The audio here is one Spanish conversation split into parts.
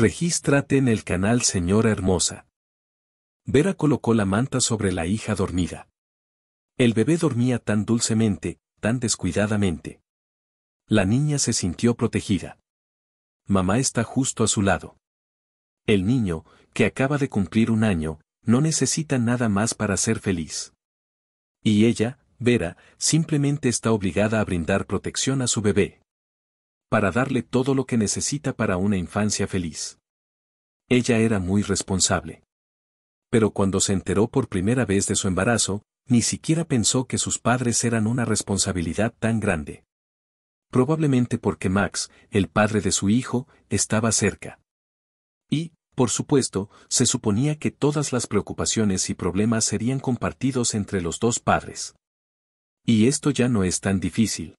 Regístrate en el canal Señora Hermosa. Vera colocó la manta sobre la hija dormida. El bebé dormía tan dulcemente, tan descuidadamente. La niña se sintió protegida. Mamá está justo a su lado. El niño, que acaba de cumplir un año, no necesita nada más para ser feliz. Y ella, Vera, simplemente está obligada a brindar protección a su bebé para darle todo lo que necesita para una infancia feliz. Ella era muy responsable. Pero cuando se enteró por primera vez de su embarazo, ni siquiera pensó que sus padres eran una responsabilidad tan grande. Probablemente porque Max, el padre de su hijo, estaba cerca. Y, por supuesto, se suponía que todas las preocupaciones y problemas serían compartidos entre los dos padres. Y esto ya no es tan difícil.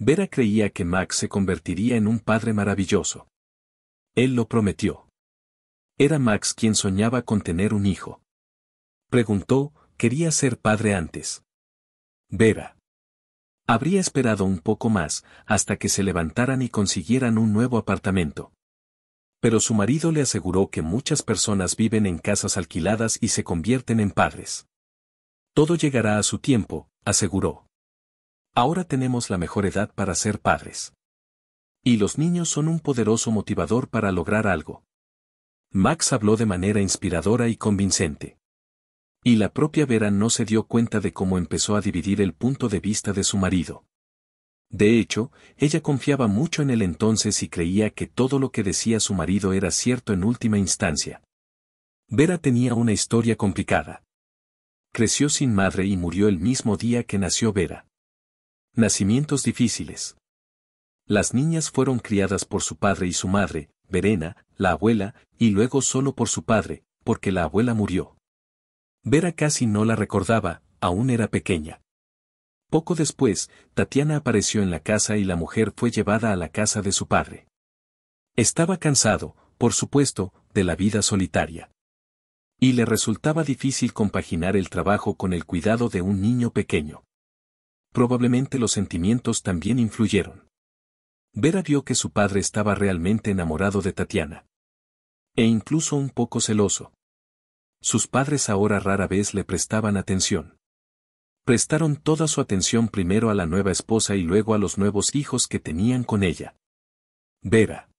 Vera creía que Max se convertiría en un padre maravilloso. Él lo prometió. Era Max quien soñaba con tener un hijo. Preguntó, quería ser padre antes. Vera. Habría esperado un poco más, hasta que se levantaran y consiguieran un nuevo apartamento. Pero su marido le aseguró que muchas personas viven en casas alquiladas y se convierten en padres. Todo llegará a su tiempo, aseguró. Ahora tenemos la mejor edad para ser padres. Y los niños son un poderoso motivador para lograr algo. Max habló de manera inspiradora y convincente. Y la propia Vera no se dio cuenta de cómo empezó a dividir el punto de vista de su marido. De hecho, ella confiaba mucho en él entonces y creía que todo lo que decía su marido era cierto en última instancia. Vera tenía una historia complicada. Creció sin madre y murió el mismo día que nació Vera. Nacimientos difíciles. Las niñas fueron criadas por su padre y su madre, Verena, la abuela, y luego solo por su padre, porque la abuela murió. Vera casi no la recordaba, aún era pequeña. Poco después, Tatiana apareció en la casa y la mujer fue llevada a la casa de su padre. Estaba cansado, por supuesto, de la vida solitaria. Y le resultaba difícil compaginar el trabajo con el cuidado de un niño pequeño probablemente los sentimientos también influyeron. Vera vio que su padre estaba realmente enamorado de Tatiana. E incluso un poco celoso. Sus padres ahora rara vez le prestaban atención. Prestaron toda su atención primero a la nueva esposa y luego a los nuevos hijos que tenían con ella. Vera.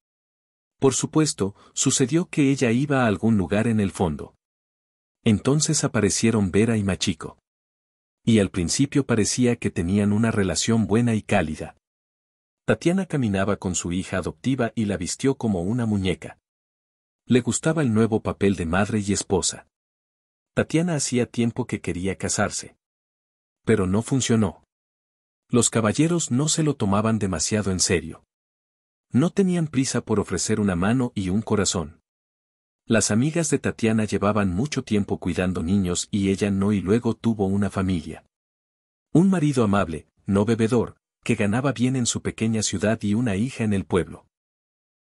Por supuesto, sucedió que ella iba a algún lugar en el fondo. Entonces aparecieron Vera y Machico y al principio parecía que tenían una relación buena y cálida. Tatiana caminaba con su hija adoptiva y la vistió como una muñeca. Le gustaba el nuevo papel de madre y esposa. Tatiana hacía tiempo que quería casarse. Pero no funcionó. Los caballeros no se lo tomaban demasiado en serio. No tenían prisa por ofrecer una mano y un corazón. Las amigas de Tatiana llevaban mucho tiempo cuidando niños y ella no y luego tuvo una familia. Un marido amable, no bebedor, que ganaba bien en su pequeña ciudad y una hija en el pueblo.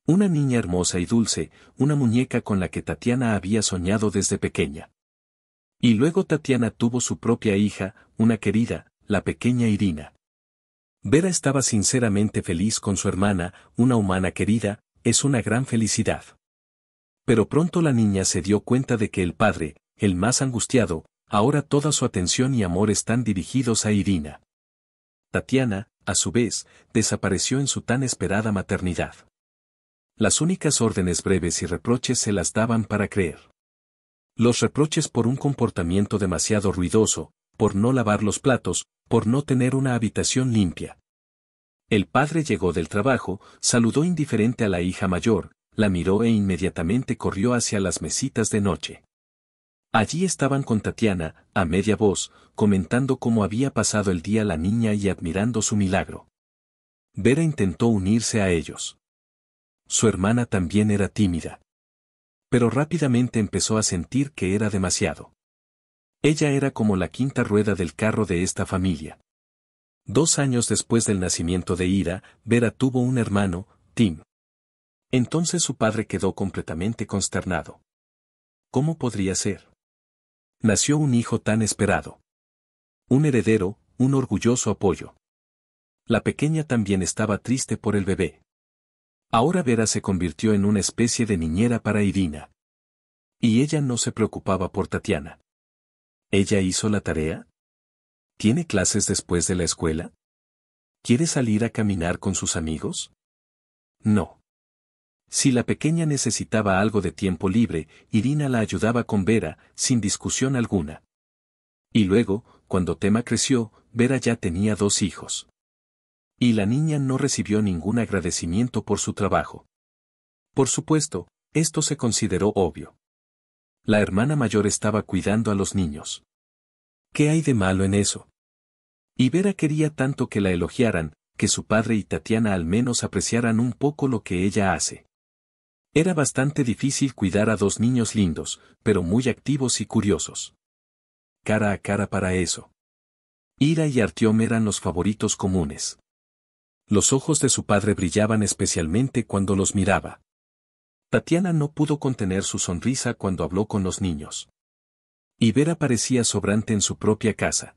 Una niña hermosa y dulce, una muñeca con la que Tatiana había soñado desde pequeña. Y luego Tatiana tuvo su propia hija, una querida, la pequeña Irina. Vera estaba sinceramente feliz con su hermana, una humana querida, es una gran felicidad pero pronto la niña se dio cuenta de que el padre, el más angustiado, ahora toda su atención y amor están dirigidos a Irina. Tatiana, a su vez, desapareció en su tan esperada maternidad. Las únicas órdenes breves y reproches se las daban para creer. Los reproches por un comportamiento demasiado ruidoso, por no lavar los platos, por no tener una habitación limpia. El padre llegó del trabajo, saludó indiferente a la hija mayor, la miró e inmediatamente corrió hacia las mesitas de noche. Allí estaban con Tatiana, a media voz, comentando cómo había pasado el día la niña y admirando su milagro. Vera intentó unirse a ellos. Su hermana también era tímida. Pero rápidamente empezó a sentir que era demasiado. Ella era como la quinta rueda del carro de esta familia. Dos años después del nacimiento de Ira, Vera tuvo un hermano, Tim. Entonces su padre quedó completamente consternado. ¿Cómo podría ser? Nació un hijo tan esperado. Un heredero, un orgulloso apoyo. La pequeña también estaba triste por el bebé. Ahora Vera se convirtió en una especie de niñera para Irina. Y ella no se preocupaba por Tatiana. ¿Ella hizo la tarea? ¿Tiene clases después de la escuela? ¿Quiere salir a caminar con sus amigos? No. Si la pequeña necesitaba algo de tiempo libre, Irina la ayudaba con Vera, sin discusión alguna. Y luego, cuando Tema creció, Vera ya tenía dos hijos. Y la niña no recibió ningún agradecimiento por su trabajo. Por supuesto, esto se consideró obvio. La hermana mayor estaba cuidando a los niños. ¿Qué hay de malo en eso? Y Vera quería tanto que la elogiaran, que su padre y Tatiana al menos apreciaran un poco lo que ella hace. Era bastante difícil cuidar a dos niños lindos, pero muy activos y curiosos. Cara a cara para eso. Ira y Artiom eran los favoritos comunes. Los ojos de su padre brillaban especialmente cuando los miraba. Tatiana no pudo contener su sonrisa cuando habló con los niños. Ibera parecía sobrante en su propia casa.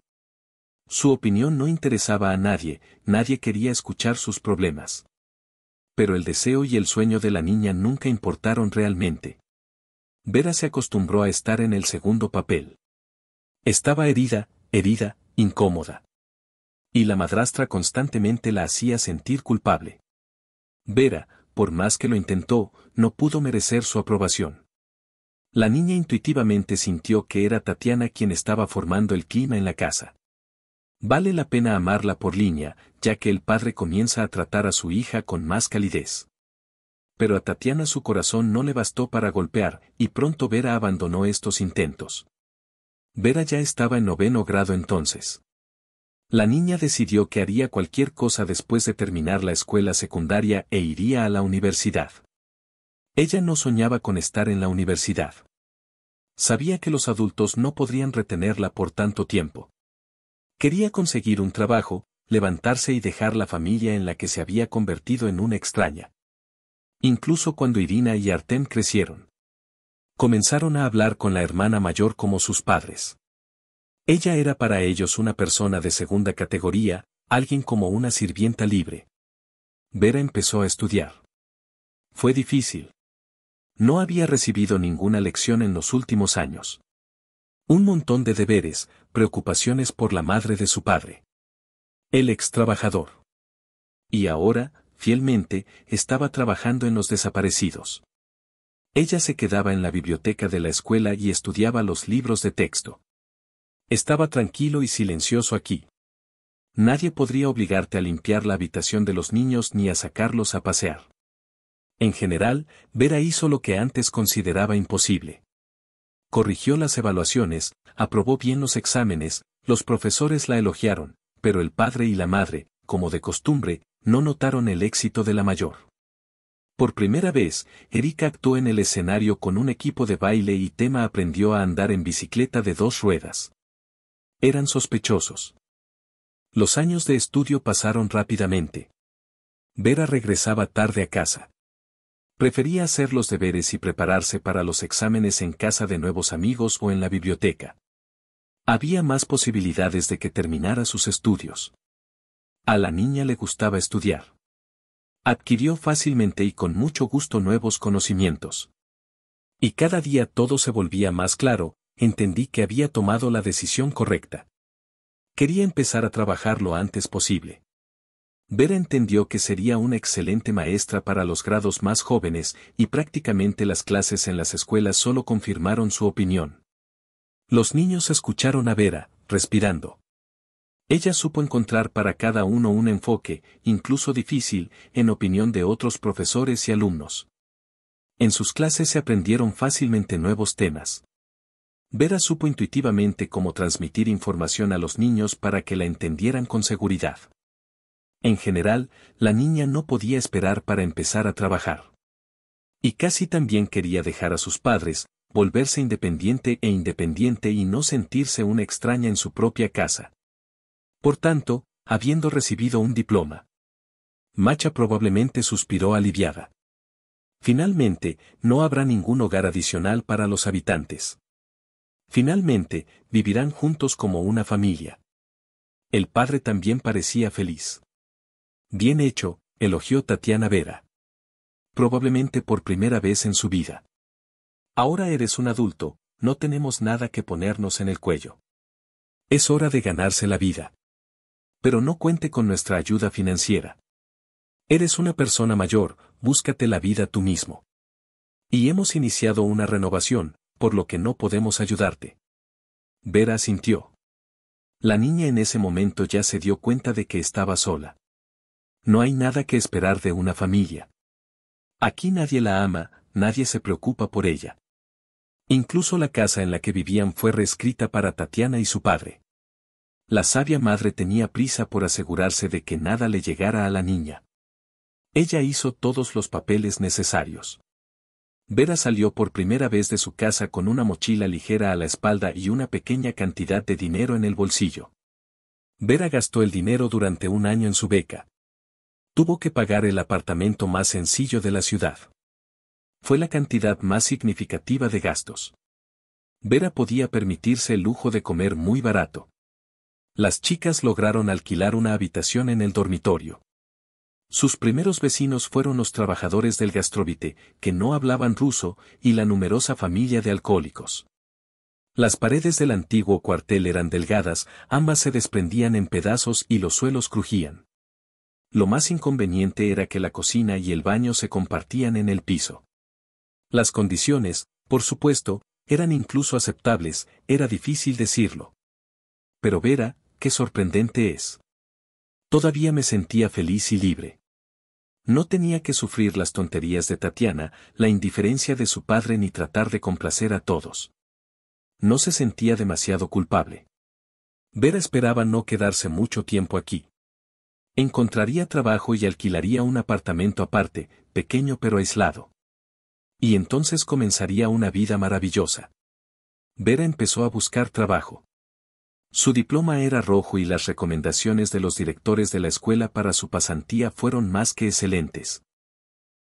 Su opinión no interesaba a nadie, nadie quería escuchar sus problemas pero el deseo y el sueño de la niña nunca importaron realmente. Vera se acostumbró a estar en el segundo papel. Estaba herida, herida, incómoda. Y la madrastra constantemente la hacía sentir culpable. Vera, por más que lo intentó, no pudo merecer su aprobación. La niña intuitivamente sintió que era Tatiana quien estaba formando el clima en la casa. Vale la pena amarla por línea, ya que el padre comienza a tratar a su hija con más calidez. Pero a Tatiana su corazón no le bastó para golpear, y pronto Vera abandonó estos intentos. Vera ya estaba en noveno grado entonces. La niña decidió que haría cualquier cosa después de terminar la escuela secundaria e iría a la universidad. Ella no soñaba con estar en la universidad. Sabía que los adultos no podrían retenerla por tanto tiempo. Quería conseguir un trabajo, levantarse y dejar la familia en la que se había convertido en una extraña. Incluso cuando Irina y Artem crecieron. Comenzaron a hablar con la hermana mayor como sus padres. Ella era para ellos una persona de segunda categoría, alguien como una sirvienta libre. Vera empezó a estudiar. Fue difícil. No había recibido ninguna lección en los últimos años. Un montón de deberes, preocupaciones por la madre de su padre. El ex trabajador. Y ahora, fielmente, estaba trabajando en los desaparecidos. Ella se quedaba en la biblioteca de la escuela y estudiaba los libros de texto. Estaba tranquilo y silencioso aquí. Nadie podría obligarte a limpiar la habitación de los niños ni a sacarlos a pasear. En general, Vera hizo lo que antes consideraba imposible corrigió las evaluaciones, aprobó bien los exámenes, los profesores la elogiaron, pero el padre y la madre, como de costumbre, no notaron el éxito de la mayor. Por primera vez, Erika actuó en el escenario con un equipo de baile y Tema aprendió a andar en bicicleta de dos ruedas. Eran sospechosos. Los años de estudio pasaron rápidamente. Vera regresaba tarde a casa. Prefería hacer los deberes y prepararse para los exámenes en casa de nuevos amigos o en la biblioteca. Había más posibilidades de que terminara sus estudios. A la niña le gustaba estudiar. Adquirió fácilmente y con mucho gusto nuevos conocimientos. Y cada día todo se volvía más claro, entendí que había tomado la decisión correcta. Quería empezar a trabajar lo antes posible. Vera entendió que sería una excelente maestra para los grados más jóvenes y prácticamente las clases en las escuelas solo confirmaron su opinión. Los niños escucharon a Vera, respirando. Ella supo encontrar para cada uno un enfoque, incluso difícil, en opinión de otros profesores y alumnos. En sus clases se aprendieron fácilmente nuevos temas. Vera supo intuitivamente cómo transmitir información a los niños para que la entendieran con seguridad. En general, la niña no podía esperar para empezar a trabajar. Y casi también quería dejar a sus padres, volverse independiente e independiente y no sentirse una extraña en su propia casa. Por tanto, habiendo recibido un diploma, Macha probablemente suspiró aliviada. Finalmente, no habrá ningún hogar adicional para los habitantes. Finalmente, vivirán juntos como una familia. El padre también parecía feliz. Bien hecho, elogió Tatiana Vera. Probablemente por primera vez en su vida. Ahora eres un adulto, no tenemos nada que ponernos en el cuello. Es hora de ganarse la vida. Pero no cuente con nuestra ayuda financiera. Eres una persona mayor, búscate la vida tú mismo. Y hemos iniciado una renovación, por lo que no podemos ayudarte. Vera sintió. La niña en ese momento ya se dio cuenta de que estaba sola no hay nada que esperar de una familia. Aquí nadie la ama, nadie se preocupa por ella. Incluso la casa en la que vivían fue reescrita para Tatiana y su padre. La sabia madre tenía prisa por asegurarse de que nada le llegara a la niña. Ella hizo todos los papeles necesarios. Vera salió por primera vez de su casa con una mochila ligera a la espalda y una pequeña cantidad de dinero en el bolsillo. Vera gastó el dinero durante un año en su beca, Tuvo que pagar el apartamento más sencillo de la ciudad. Fue la cantidad más significativa de gastos. Vera podía permitirse el lujo de comer muy barato. Las chicas lograron alquilar una habitación en el dormitorio. Sus primeros vecinos fueron los trabajadores del gastrovite, que no hablaban ruso, y la numerosa familia de alcohólicos. Las paredes del antiguo cuartel eran delgadas, ambas se desprendían en pedazos y los suelos crujían. Lo más inconveniente era que la cocina y el baño se compartían en el piso. Las condiciones, por supuesto, eran incluso aceptables, era difícil decirlo. Pero Vera, qué sorprendente es. Todavía me sentía feliz y libre. No tenía que sufrir las tonterías de Tatiana, la indiferencia de su padre ni tratar de complacer a todos. No se sentía demasiado culpable. Vera esperaba no quedarse mucho tiempo aquí. Encontraría trabajo y alquilaría un apartamento aparte, pequeño pero aislado. Y entonces comenzaría una vida maravillosa. Vera empezó a buscar trabajo. Su diploma era rojo y las recomendaciones de los directores de la escuela para su pasantía fueron más que excelentes.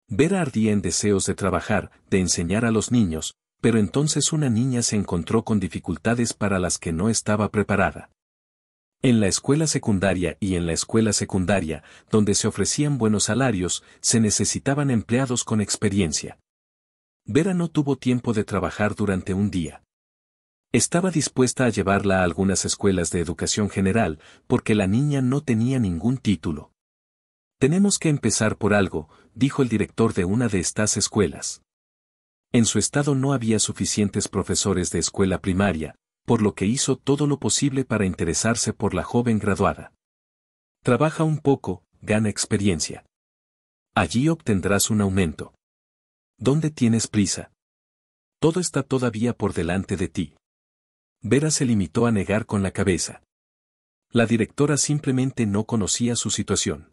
Vera ardía en deseos de trabajar, de enseñar a los niños, pero entonces una niña se encontró con dificultades para las que no estaba preparada. En la escuela secundaria y en la escuela secundaria, donde se ofrecían buenos salarios, se necesitaban empleados con experiencia. Vera no tuvo tiempo de trabajar durante un día. Estaba dispuesta a llevarla a algunas escuelas de educación general, porque la niña no tenía ningún título. Tenemos que empezar por algo, dijo el director de una de estas escuelas. En su estado no había suficientes profesores de escuela primaria, por lo que hizo todo lo posible para interesarse por la joven graduada. Trabaja un poco, gana experiencia. Allí obtendrás un aumento. ¿Dónde tienes prisa? Todo está todavía por delante de ti. Vera se limitó a negar con la cabeza. La directora simplemente no conocía su situación.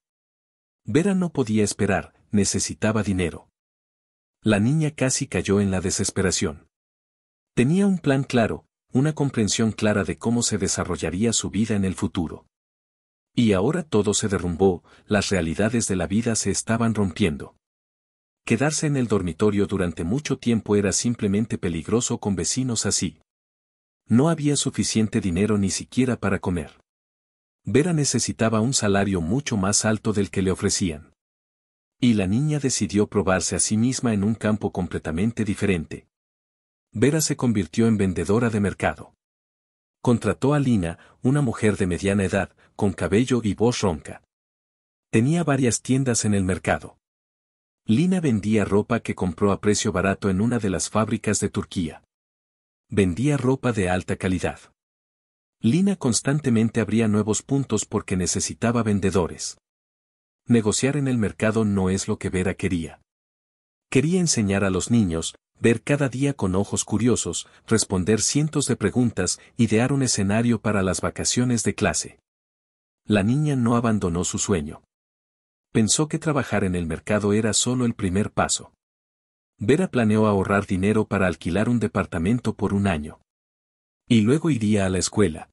Vera no podía esperar, necesitaba dinero. La niña casi cayó en la desesperación. Tenía un plan claro, una comprensión clara de cómo se desarrollaría su vida en el futuro. Y ahora todo se derrumbó, las realidades de la vida se estaban rompiendo. Quedarse en el dormitorio durante mucho tiempo era simplemente peligroso con vecinos así. No había suficiente dinero ni siquiera para comer. Vera necesitaba un salario mucho más alto del que le ofrecían. Y la niña decidió probarse a sí misma en un campo completamente diferente, Vera se convirtió en vendedora de mercado. Contrató a Lina, una mujer de mediana edad, con cabello y voz ronca. Tenía varias tiendas en el mercado. Lina vendía ropa que compró a precio barato en una de las fábricas de Turquía. Vendía ropa de alta calidad. Lina constantemente abría nuevos puntos porque necesitaba vendedores. Negociar en el mercado no es lo que Vera quería. Quería enseñar a los niños, ver cada día con ojos curiosos, responder cientos de preguntas, idear un escenario para las vacaciones de clase. La niña no abandonó su sueño. Pensó que trabajar en el mercado era solo el primer paso. Vera planeó ahorrar dinero para alquilar un departamento por un año. Y luego iría a la escuela.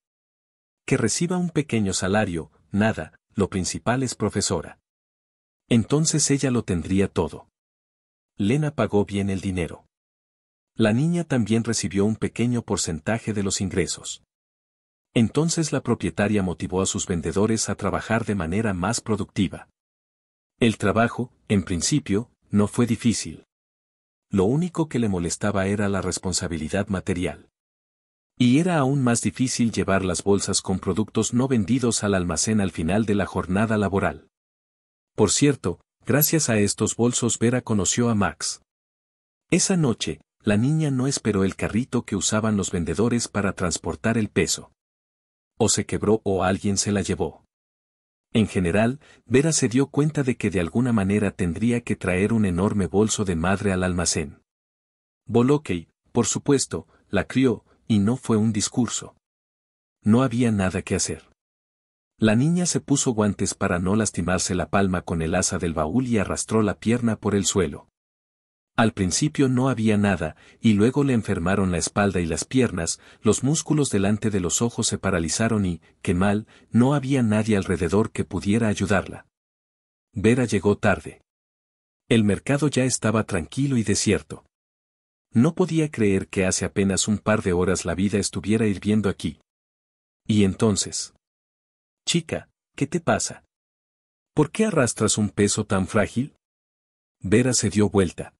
Que reciba un pequeño salario, nada, lo principal es profesora. Entonces ella lo tendría todo. Lena pagó bien el dinero. La niña también recibió un pequeño porcentaje de los ingresos. Entonces la propietaria motivó a sus vendedores a trabajar de manera más productiva. El trabajo, en principio, no fue difícil. Lo único que le molestaba era la responsabilidad material. Y era aún más difícil llevar las bolsas con productos no vendidos al almacén al final de la jornada laboral. Por cierto, gracias a estos bolsos Vera conoció a Max. Esa noche, la niña no esperó el carrito que usaban los vendedores para transportar el peso. O se quebró o alguien se la llevó. En general, Vera se dio cuenta de que de alguna manera tendría que traer un enorme bolso de madre al almacén. que, por supuesto, la crió, y no fue un discurso. No había nada que hacer. La niña se puso guantes para no lastimarse la palma con el asa del baúl y arrastró la pierna por el suelo. Al principio no había nada, y luego le enfermaron la espalda y las piernas, los músculos delante de los ojos se paralizaron y, qué mal, no había nadie alrededor que pudiera ayudarla. Vera llegó tarde. El mercado ya estaba tranquilo y desierto. No podía creer que hace apenas un par de horas la vida estuviera hirviendo aquí. Y entonces. Chica, ¿qué te pasa? ¿Por qué arrastras un peso tan frágil? Vera se dio vuelta.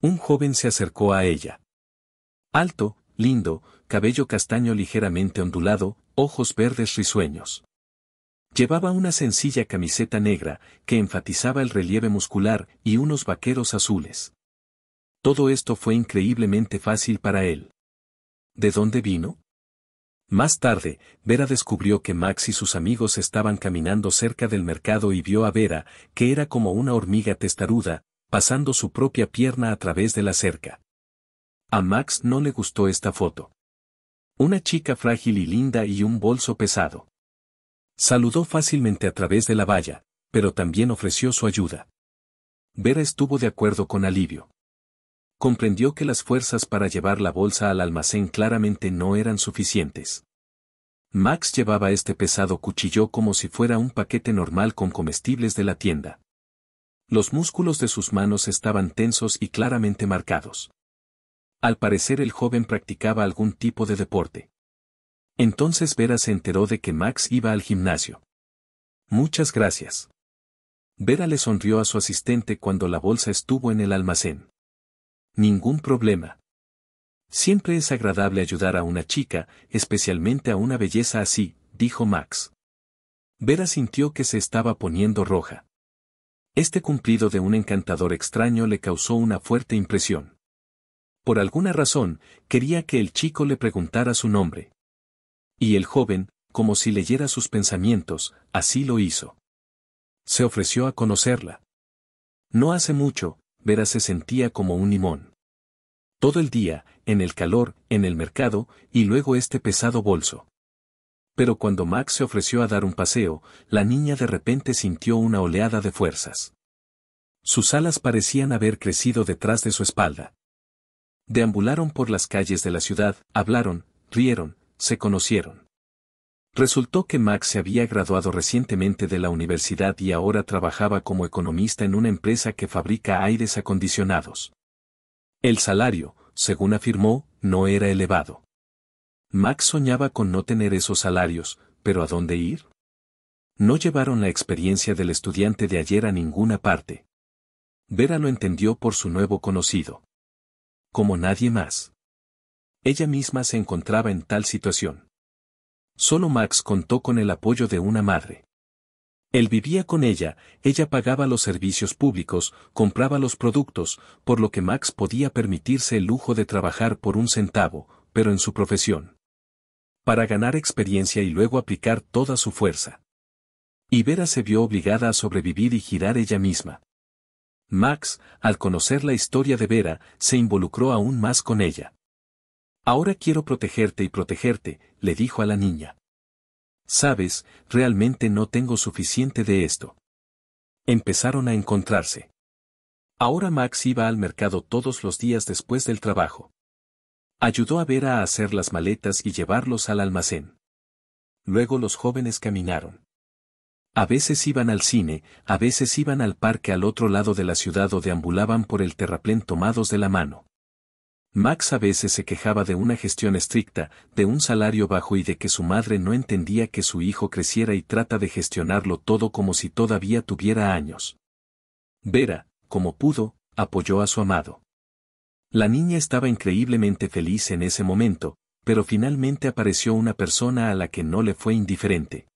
Un joven se acercó a ella. Alto, lindo, cabello castaño ligeramente ondulado, ojos verdes risueños. Llevaba una sencilla camiseta negra, que enfatizaba el relieve muscular, y unos vaqueros azules. Todo esto fue increíblemente fácil para él. ¿De dónde vino? Más tarde, Vera descubrió que Max y sus amigos estaban caminando cerca del mercado y vio a Vera, que era como una hormiga testaruda, pasando su propia pierna a través de la cerca. A Max no le gustó esta foto. Una chica frágil y linda y un bolso pesado. Saludó fácilmente a través de la valla, pero también ofreció su ayuda. Vera estuvo de acuerdo con alivio. Comprendió que las fuerzas para llevar la bolsa al almacén claramente no eran suficientes. Max llevaba este pesado cuchillo como si fuera un paquete normal con comestibles de la tienda. Los músculos de sus manos estaban tensos y claramente marcados. Al parecer el joven practicaba algún tipo de deporte. Entonces Vera se enteró de que Max iba al gimnasio. Muchas gracias. Vera le sonrió a su asistente cuando la bolsa estuvo en el almacén. Ningún problema. Siempre es agradable ayudar a una chica, especialmente a una belleza así, dijo Max. Vera sintió que se estaba poniendo roja. Este cumplido de un encantador extraño le causó una fuerte impresión. Por alguna razón, quería que el chico le preguntara su nombre. Y el joven, como si leyera sus pensamientos, así lo hizo. Se ofreció a conocerla. No hace mucho, Vera se sentía como un limón. Todo el día, en el calor, en el mercado, y luego este pesado bolso pero cuando Max se ofreció a dar un paseo, la niña de repente sintió una oleada de fuerzas. Sus alas parecían haber crecido detrás de su espalda. Deambularon por las calles de la ciudad, hablaron, rieron, se conocieron. Resultó que Max se había graduado recientemente de la universidad y ahora trabajaba como economista en una empresa que fabrica aires acondicionados. El salario, según afirmó, no era elevado. Max soñaba con no tener esos salarios, pero ¿a dónde ir? No llevaron la experiencia del estudiante de ayer a ninguna parte. Vera lo entendió por su nuevo conocido. Como nadie más. Ella misma se encontraba en tal situación. Solo Max contó con el apoyo de una madre. Él vivía con ella, ella pagaba los servicios públicos, compraba los productos, por lo que Max podía permitirse el lujo de trabajar por un centavo, pero en su profesión para ganar experiencia y luego aplicar toda su fuerza. Y Vera se vio obligada a sobrevivir y girar ella misma. Max, al conocer la historia de Vera, se involucró aún más con ella. Ahora quiero protegerte y protegerte, le dijo a la niña. Sabes, realmente no tengo suficiente de esto. Empezaron a encontrarse. Ahora Max iba al mercado todos los días después del trabajo. Ayudó a Vera a hacer las maletas y llevarlos al almacén. Luego los jóvenes caminaron. A veces iban al cine, a veces iban al parque al otro lado de la ciudad o deambulaban por el terraplén tomados de la mano. Max a veces se quejaba de una gestión estricta, de un salario bajo y de que su madre no entendía que su hijo creciera y trata de gestionarlo todo como si todavía tuviera años. Vera, como pudo, apoyó a su amado. La niña estaba increíblemente feliz en ese momento, pero finalmente apareció una persona a la que no le fue indiferente.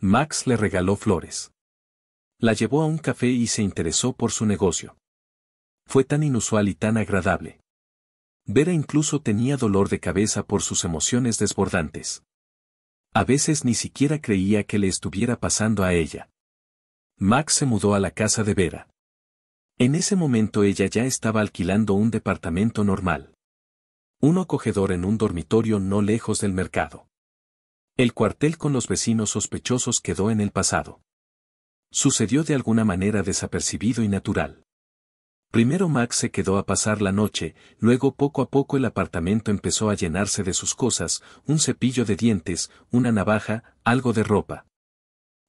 Max le regaló flores. La llevó a un café y se interesó por su negocio. Fue tan inusual y tan agradable. Vera incluso tenía dolor de cabeza por sus emociones desbordantes. A veces ni siquiera creía que le estuviera pasando a ella. Max se mudó a la casa de Vera. En ese momento ella ya estaba alquilando un departamento normal. Un acogedor en un dormitorio no lejos del mercado. El cuartel con los vecinos sospechosos quedó en el pasado. Sucedió de alguna manera desapercibido y natural. Primero Max se quedó a pasar la noche, luego poco a poco el apartamento empezó a llenarse de sus cosas, un cepillo de dientes, una navaja, algo de ropa.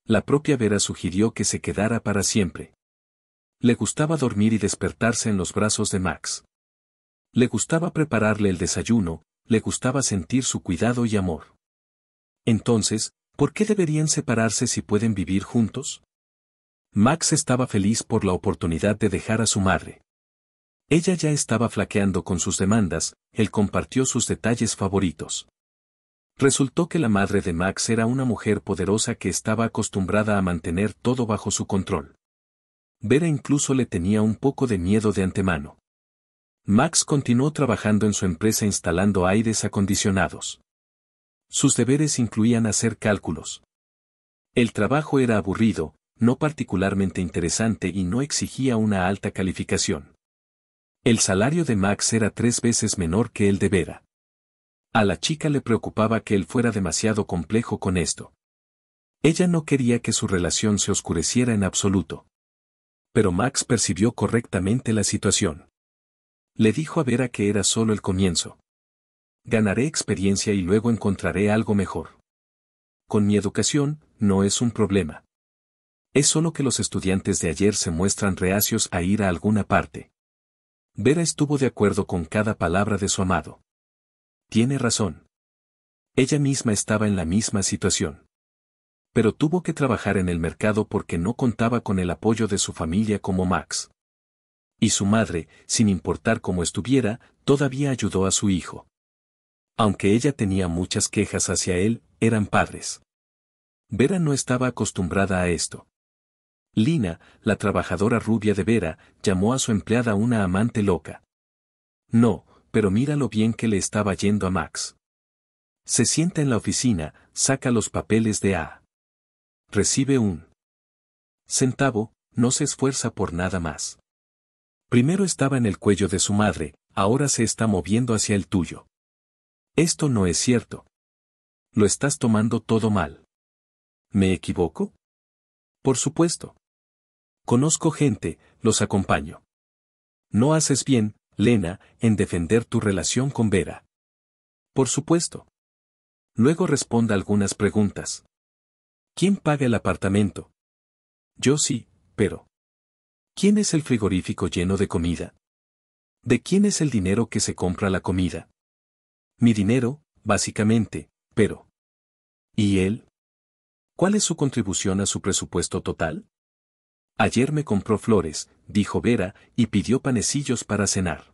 La propia Vera sugirió que se quedara para siempre. Le gustaba dormir y despertarse en los brazos de Max. Le gustaba prepararle el desayuno, le gustaba sentir su cuidado y amor. Entonces, ¿por qué deberían separarse si pueden vivir juntos? Max estaba feliz por la oportunidad de dejar a su madre. Ella ya estaba flaqueando con sus demandas, él compartió sus detalles favoritos. Resultó que la madre de Max era una mujer poderosa que estaba acostumbrada a mantener todo bajo su control. Vera incluso le tenía un poco de miedo de antemano. Max continuó trabajando en su empresa instalando aires acondicionados. Sus deberes incluían hacer cálculos. El trabajo era aburrido, no particularmente interesante y no exigía una alta calificación. El salario de Max era tres veces menor que el de Vera. A la chica le preocupaba que él fuera demasiado complejo con esto. Ella no quería que su relación se oscureciera en absoluto pero Max percibió correctamente la situación. Le dijo a Vera que era solo el comienzo. Ganaré experiencia y luego encontraré algo mejor. Con mi educación, no es un problema. Es solo que los estudiantes de ayer se muestran reacios a ir a alguna parte. Vera estuvo de acuerdo con cada palabra de su amado. Tiene razón. Ella misma estaba en la misma situación pero tuvo que trabajar en el mercado porque no contaba con el apoyo de su familia como Max. Y su madre, sin importar cómo estuviera, todavía ayudó a su hijo. Aunque ella tenía muchas quejas hacia él, eran padres. Vera no estaba acostumbrada a esto. Lina, la trabajadora rubia de Vera, llamó a su empleada una amante loca. No, pero mira lo bien que le estaba yendo a Max. Se sienta en la oficina, saca los papeles de A. Recibe un centavo, no se esfuerza por nada más. Primero estaba en el cuello de su madre, ahora se está moviendo hacia el tuyo. Esto no es cierto. Lo estás tomando todo mal. ¿Me equivoco? Por supuesto. Conozco gente, los acompaño. No haces bien, Lena, en defender tu relación con Vera. Por supuesto. Luego responda algunas preguntas. ¿Quién paga el apartamento? Yo sí, pero... ¿Quién es el frigorífico lleno de comida? ¿De quién es el dinero que se compra la comida? Mi dinero, básicamente, pero... ¿Y él? ¿Cuál es su contribución a su presupuesto total? Ayer me compró flores, dijo Vera, y pidió panecillos para cenar.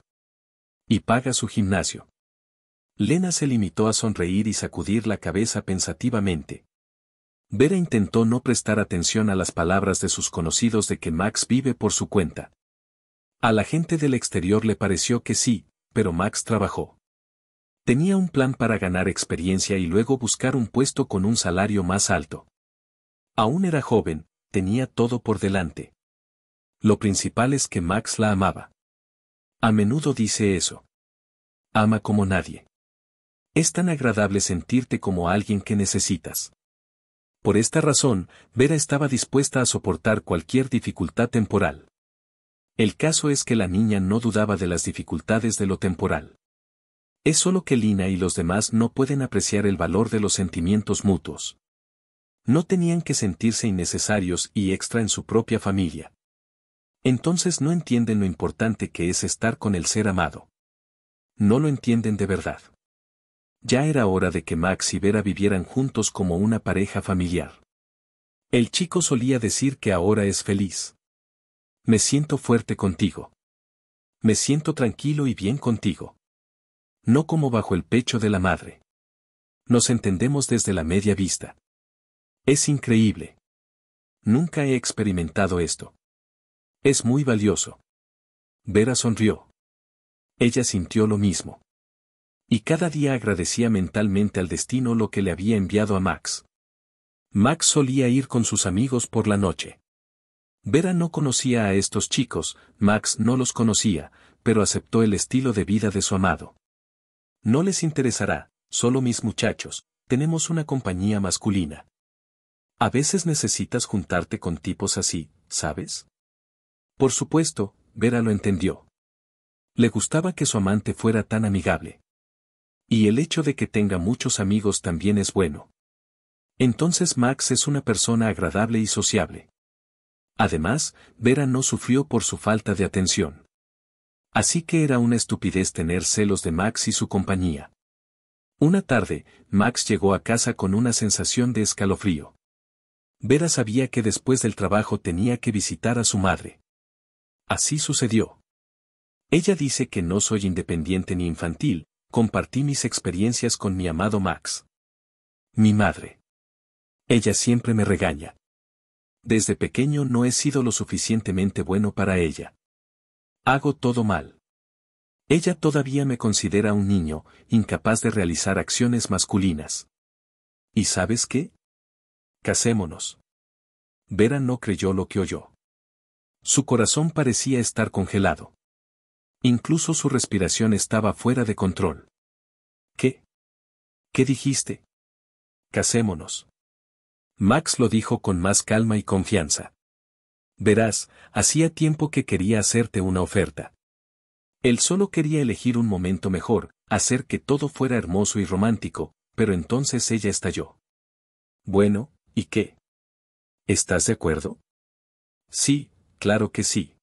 Y paga su gimnasio. Lena se limitó a sonreír y sacudir la cabeza pensativamente. Vera intentó no prestar atención a las palabras de sus conocidos de que Max vive por su cuenta. A la gente del exterior le pareció que sí, pero Max trabajó. Tenía un plan para ganar experiencia y luego buscar un puesto con un salario más alto. Aún era joven, tenía todo por delante. Lo principal es que Max la amaba. A menudo dice eso. Ama como nadie. Es tan agradable sentirte como alguien que necesitas. Por esta razón, Vera estaba dispuesta a soportar cualquier dificultad temporal. El caso es que la niña no dudaba de las dificultades de lo temporal. Es solo que Lina y los demás no pueden apreciar el valor de los sentimientos mutuos. No tenían que sentirse innecesarios y extra en su propia familia. Entonces no entienden lo importante que es estar con el ser amado. No lo entienden de verdad. Ya era hora de que Max y Vera vivieran juntos como una pareja familiar. El chico solía decir que ahora es feliz. Me siento fuerte contigo. Me siento tranquilo y bien contigo. No como bajo el pecho de la madre. Nos entendemos desde la media vista. Es increíble. Nunca he experimentado esto. Es muy valioso. Vera sonrió. Ella sintió lo mismo. Y cada día agradecía mentalmente al destino lo que le había enviado a Max. Max solía ir con sus amigos por la noche. Vera no conocía a estos chicos, Max no los conocía, pero aceptó el estilo de vida de su amado. No les interesará, solo mis muchachos, tenemos una compañía masculina. A veces necesitas juntarte con tipos así, ¿sabes? Por supuesto, Vera lo entendió. Le gustaba que su amante fuera tan amigable. Y el hecho de que tenga muchos amigos también es bueno. Entonces Max es una persona agradable y sociable. Además, Vera no sufrió por su falta de atención. Así que era una estupidez tener celos de Max y su compañía. Una tarde, Max llegó a casa con una sensación de escalofrío. Vera sabía que después del trabajo tenía que visitar a su madre. Así sucedió. Ella dice que no soy independiente ni infantil, compartí mis experiencias con mi amado Max. Mi madre. Ella siempre me regaña. Desde pequeño no he sido lo suficientemente bueno para ella. Hago todo mal. Ella todavía me considera un niño, incapaz de realizar acciones masculinas. ¿Y sabes qué? Casémonos. Vera no creyó lo que oyó. Su corazón parecía estar congelado. Incluso su respiración estaba fuera de control. ¿Qué? ¿Qué dijiste? Casémonos. Max lo dijo con más calma y confianza. Verás, hacía tiempo que quería hacerte una oferta. Él solo quería elegir un momento mejor, hacer que todo fuera hermoso y romántico, pero entonces ella estalló. Bueno, ¿y qué? ¿Estás de acuerdo? Sí, claro que sí.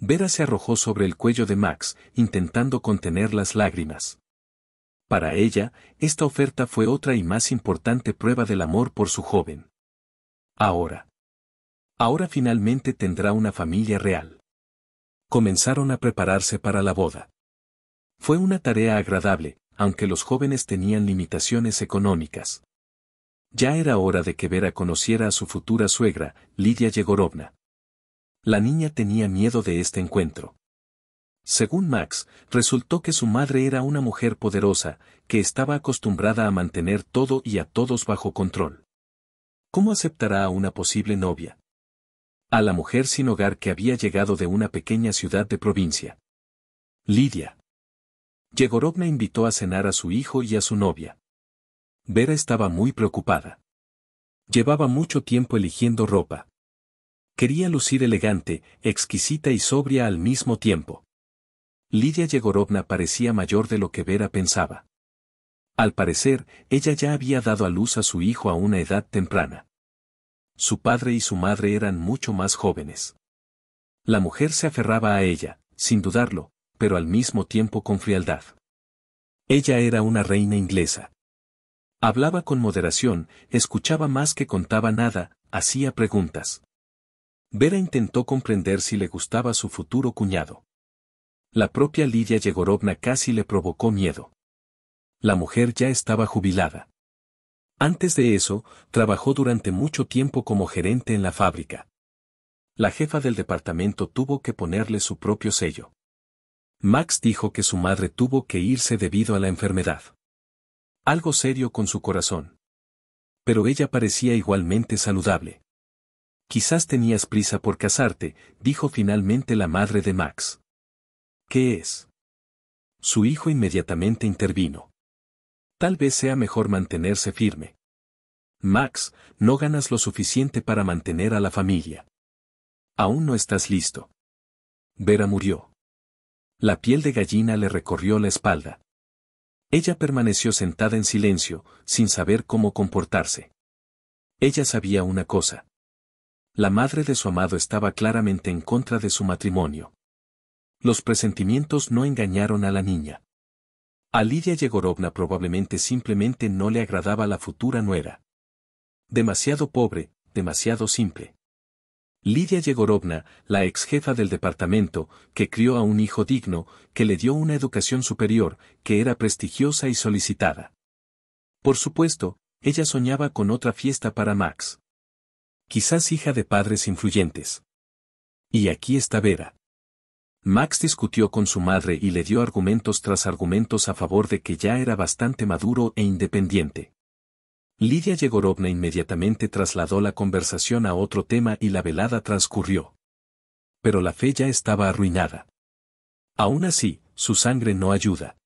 Vera se arrojó sobre el cuello de Max, intentando contener las lágrimas. Para ella, esta oferta fue otra y más importante prueba del amor por su joven. Ahora. Ahora finalmente tendrá una familia real. Comenzaron a prepararse para la boda. Fue una tarea agradable, aunque los jóvenes tenían limitaciones económicas. Ya era hora de que Vera conociera a su futura suegra, Lidia Yegorovna. La niña tenía miedo de este encuentro. Según Max, resultó que su madre era una mujer poderosa, que estaba acostumbrada a mantener todo y a todos bajo control. ¿Cómo aceptará a una posible novia? A la mujer sin hogar que había llegado de una pequeña ciudad de provincia. Lidia. Yegorovna invitó a cenar a su hijo y a su novia. Vera estaba muy preocupada. Llevaba mucho tiempo eligiendo ropa. Quería lucir elegante, exquisita y sobria al mismo tiempo. Lidia Yegorovna parecía mayor de lo que Vera pensaba. Al parecer, ella ya había dado a luz a su hijo a una edad temprana. Su padre y su madre eran mucho más jóvenes. La mujer se aferraba a ella, sin dudarlo, pero al mismo tiempo con frialdad. Ella era una reina inglesa. Hablaba con moderación, escuchaba más que contaba nada, hacía preguntas. Vera intentó comprender si le gustaba su futuro cuñado. La propia Lidia Yegorovna casi le provocó miedo. La mujer ya estaba jubilada. Antes de eso, trabajó durante mucho tiempo como gerente en la fábrica. La jefa del departamento tuvo que ponerle su propio sello. Max dijo que su madre tuvo que irse debido a la enfermedad. Algo serio con su corazón. Pero ella parecía igualmente saludable. Quizás tenías prisa por casarte, dijo finalmente la madre de Max. ¿Qué es? Su hijo inmediatamente intervino. Tal vez sea mejor mantenerse firme. Max, no ganas lo suficiente para mantener a la familia. Aún no estás listo. Vera murió. La piel de gallina le recorrió la espalda. Ella permaneció sentada en silencio, sin saber cómo comportarse. Ella sabía una cosa la madre de su amado estaba claramente en contra de su matrimonio. Los presentimientos no engañaron a la niña. A Lidia Yegorovna probablemente simplemente no le agradaba la futura nuera. Demasiado pobre, demasiado simple. Lidia Yegorovna, la ex jefa del departamento, que crió a un hijo digno, que le dio una educación superior, que era prestigiosa y solicitada. Por supuesto, ella soñaba con otra fiesta para Max quizás hija de padres influyentes. Y aquí está Vera. Max discutió con su madre y le dio argumentos tras argumentos a favor de que ya era bastante maduro e independiente. Lidia Yegorovna inmediatamente trasladó la conversación a otro tema y la velada transcurrió. Pero la fe ya estaba arruinada. Aún así, su sangre no ayuda.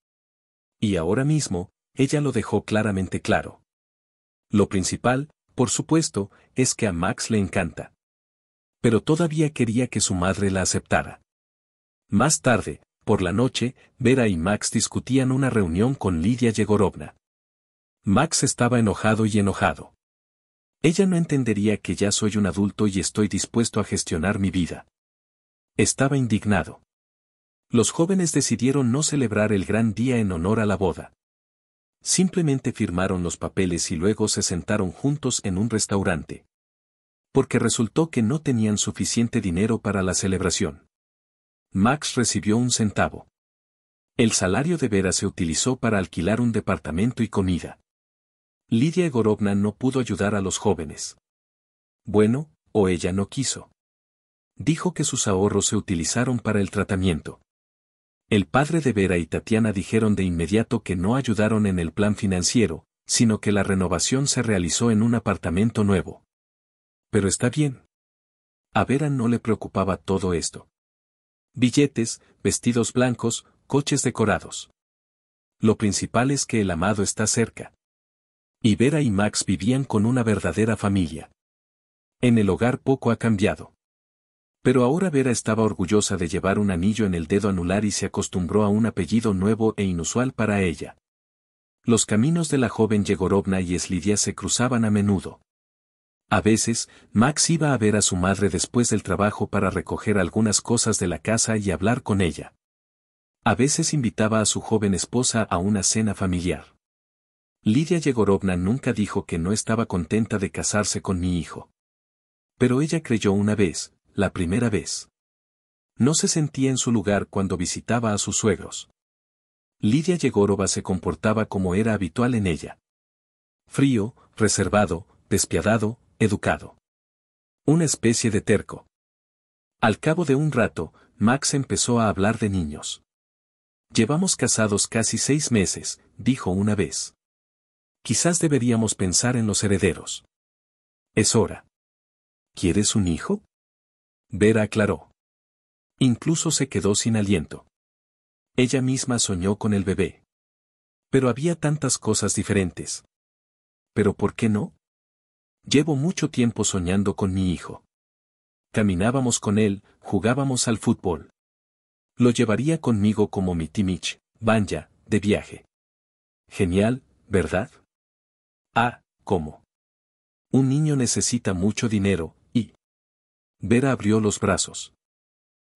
Y ahora mismo, ella lo dejó claramente claro. Lo principal, por supuesto, es que a Max le encanta. Pero todavía quería que su madre la aceptara. Más tarde, por la noche, Vera y Max discutían una reunión con Lidia Yegorovna. Max estaba enojado y enojado. Ella no entendería que ya soy un adulto y estoy dispuesto a gestionar mi vida. Estaba indignado. Los jóvenes decidieron no celebrar el gran día en honor a la boda. Simplemente firmaron los papeles y luego se sentaron juntos en un restaurante. Porque resultó que no tenían suficiente dinero para la celebración. Max recibió un centavo. El salario de Vera se utilizó para alquilar un departamento y comida. Lidia Egorovna no pudo ayudar a los jóvenes. Bueno, o ella no quiso. Dijo que sus ahorros se utilizaron para el tratamiento. El padre de Vera y Tatiana dijeron de inmediato que no ayudaron en el plan financiero, sino que la renovación se realizó en un apartamento nuevo. Pero está bien. A Vera no le preocupaba todo esto. Billetes, vestidos blancos, coches decorados. Lo principal es que el amado está cerca. Y Vera y Max vivían con una verdadera familia. En el hogar poco ha cambiado. Pero ahora Vera estaba orgullosa de llevar un anillo en el dedo anular y se acostumbró a un apellido nuevo e inusual para ella. Los caminos de la joven Yegorovna y Slidia se cruzaban a menudo. A veces, Max iba a ver a su madre después del trabajo para recoger algunas cosas de la casa y hablar con ella. A veces invitaba a su joven esposa a una cena familiar. Lidia Yegorovna nunca dijo que no estaba contenta de casarse con mi hijo. Pero ella creyó una vez, la primera vez. No se sentía en su lugar cuando visitaba a sus suegros. Lidia Yegorova se comportaba como era habitual en ella. Frío, reservado, despiadado, educado. Una especie de terco. Al cabo de un rato, Max empezó a hablar de niños. Llevamos casados casi seis meses, dijo una vez. Quizás deberíamos pensar en los herederos. Es hora. ¿Quieres un hijo? Vera aclaró. Incluso se quedó sin aliento. Ella misma soñó con el bebé. Pero había tantas cosas diferentes. ¿Pero por qué no? Llevo mucho tiempo soñando con mi hijo. Caminábamos con él, jugábamos al fútbol. Lo llevaría conmigo como mi Timich, Banja, de viaje. Genial, ¿verdad? Ah, ¿cómo? Un niño necesita mucho dinero, Vera abrió los brazos.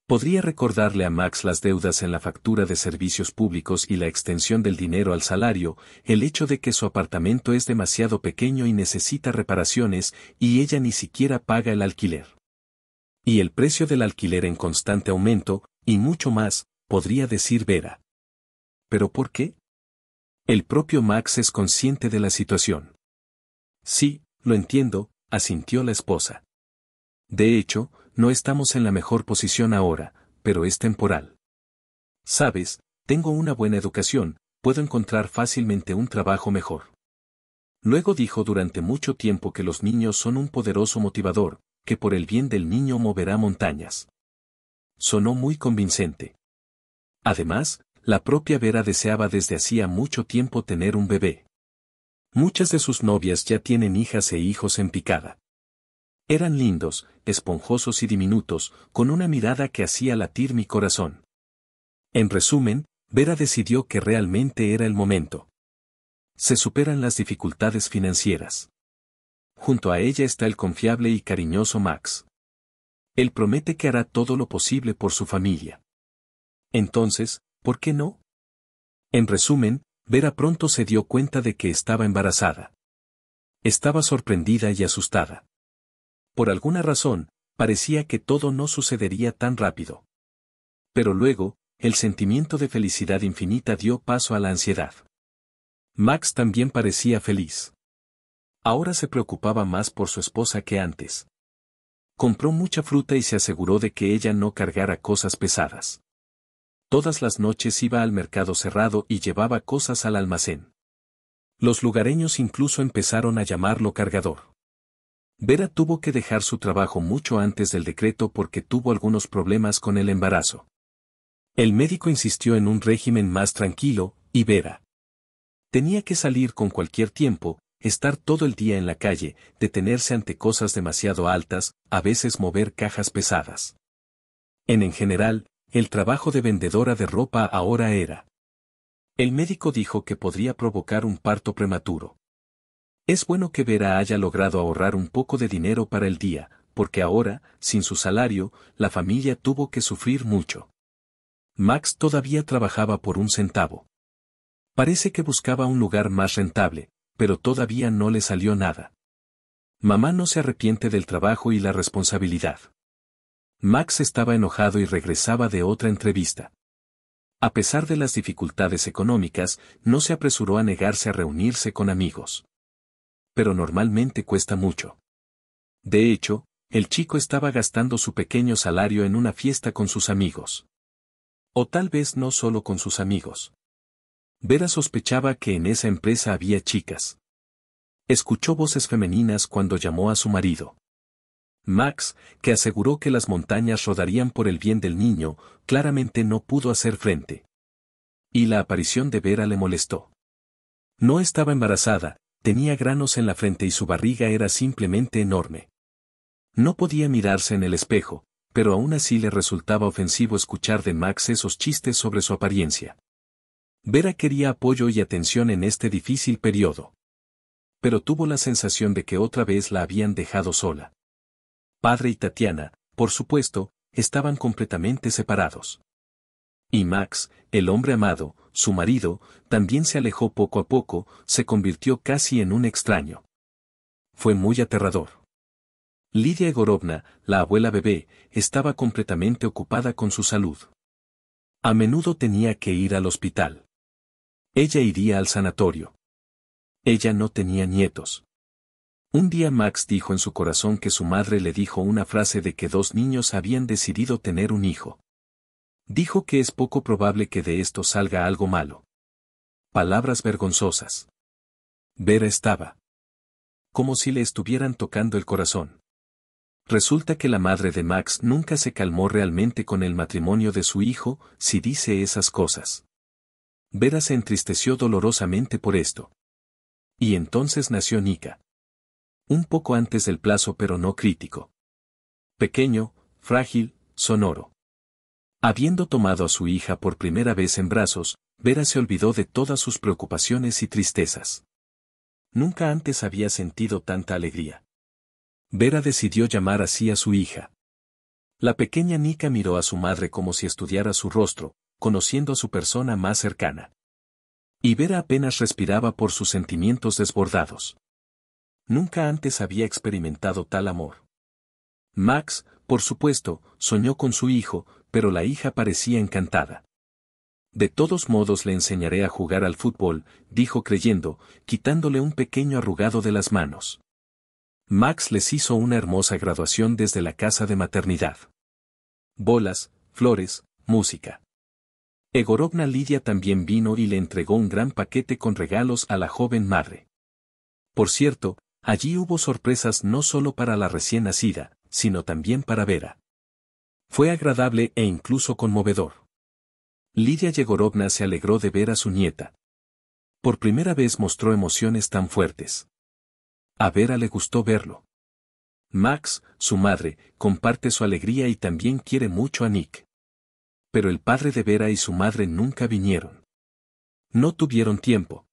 Podría recordarle a Max las deudas en la factura de servicios públicos y la extensión del dinero al salario, el hecho de que su apartamento es demasiado pequeño y necesita reparaciones, y ella ni siquiera paga el alquiler. Y el precio del alquiler en constante aumento, y mucho más, podría decir Vera. ¿Pero por qué? El propio Max es consciente de la situación. Sí, lo entiendo, asintió la esposa. De hecho, no estamos en la mejor posición ahora, pero es temporal. Sabes, tengo una buena educación, puedo encontrar fácilmente un trabajo mejor. Luego dijo durante mucho tiempo que los niños son un poderoso motivador, que por el bien del niño moverá montañas. Sonó muy convincente. Además, la propia Vera deseaba desde hacía mucho tiempo tener un bebé. Muchas de sus novias ya tienen hijas e hijos en picada. Eran lindos, esponjosos y diminutos, con una mirada que hacía latir mi corazón. En resumen, Vera decidió que realmente era el momento. Se superan las dificultades financieras. Junto a ella está el confiable y cariñoso Max. Él promete que hará todo lo posible por su familia. Entonces, ¿por qué no? En resumen, Vera pronto se dio cuenta de que estaba embarazada. Estaba sorprendida y asustada. Por alguna razón, parecía que todo no sucedería tan rápido. Pero luego, el sentimiento de felicidad infinita dio paso a la ansiedad. Max también parecía feliz. Ahora se preocupaba más por su esposa que antes. Compró mucha fruta y se aseguró de que ella no cargara cosas pesadas. Todas las noches iba al mercado cerrado y llevaba cosas al almacén. Los lugareños incluso empezaron a llamarlo cargador. Vera tuvo que dejar su trabajo mucho antes del decreto porque tuvo algunos problemas con el embarazo. El médico insistió en un régimen más tranquilo, y Vera tenía que salir con cualquier tiempo, estar todo el día en la calle, detenerse ante cosas demasiado altas, a veces mover cajas pesadas. En, general, el trabajo de vendedora de ropa ahora era. El médico dijo que podría provocar un parto prematuro. Es bueno que Vera haya logrado ahorrar un poco de dinero para el día, porque ahora, sin su salario, la familia tuvo que sufrir mucho. Max todavía trabajaba por un centavo. Parece que buscaba un lugar más rentable, pero todavía no le salió nada. Mamá no se arrepiente del trabajo y la responsabilidad. Max estaba enojado y regresaba de otra entrevista. A pesar de las dificultades económicas, no se apresuró a negarse a reunirse con amigos pero normalmente cuesta mucho. De hecho, el chico estaba gastando su pequeño salario en una fiesta con sus amigos. O tal vez no solo con sus amigos. Vera sospechaba que en esa empresa había chicas. Escuchó voces femeninas cuando llamó a su marido. Max, que aseguró que las montañas rodarían por el bien del niño, claramente no pudo hacer frente. Y la aparición de Vera le molestó. No estaba embarazada, tenía granos en la frente y su barriga era simplemente enorme. No podía mirarse en el espejo, pero aún así le resultaba ofensivo escuchar de Max esos chistes sobre su apariencia. Vera quería apoyo y atención en este difícil periodo. Pero tuvo la sensación de que otra vez la habían dejado sola. Padre y Tatiana, por supuesto, estaban completamente separados. Y Max, el hombre amado, su marido, también se alejó poco a poco, se convirtió casi en un extraño. Fue muy aterrador. Lidia Egorovna, la abuela bebé, estaba completamente ocupada con su salud. A menudo tenía que ir al hospital. Ella iría al sanatorio. Ella no tenía nietos. Un día Max dijo en su corazón que su madre le dijo una frase de que dos niños habían decidido tener un hijo. Dijo que es poco probable que de esto salga algo malo. Palabras vergonzosas. Vera estaba. Como si le estuvieran tocando el corazón. Resulta que la madre de Max nunca se calmó realmente con el matrimonio de su hijo, si dice esas cosas. Vera se entristeció dolorosamente por esto. Y entonces nació Nika. Un poco antes del plazo pero no crítico. Pequeño, frágil, sonoro. Habiendo tomado a su hija por primera vez en brazos, Vera se olvidó de todas sus preocupaciones y tristezas. Nunca antes había sentido tanta alegría. Vera decidió llamar así a su hija. La pequeña Nika miró a su madre como si estudiara su rostro, conociendo a su persona más cercana. Y Vera apenas respiraba por sus sentimientos desbordados. Nunca antes había experimentado tal amor. Max, por supuesto, soñó con su hijo, pero la hija parecía encantada. De todos modos le enseñaré a jugar al fútbol, dijo creyendo, quitándole un pequeño arrugado de las manos. Max les hizo una hermosa graduación desde la casa de maternidad. Bolas, flores, música. Egorogna Lidia también vino y le entregó un gran paquete con regalos a la joven madre. Por cierto, allí hubo sorpresas no solo para la recién nacida, sino también para Vera. Fue agradable e incluso conmovedor. Lidia Yegorovna se alegró de ver a su nieta. Por primera vez mostró emociones tan fuertes. A Vera le gustó verlo. Max, su madre, comparte su alegría y también quiere mucho a Nick. Pero el padre de Vera y su madre nunca vinieron. No tuvieron tiempo.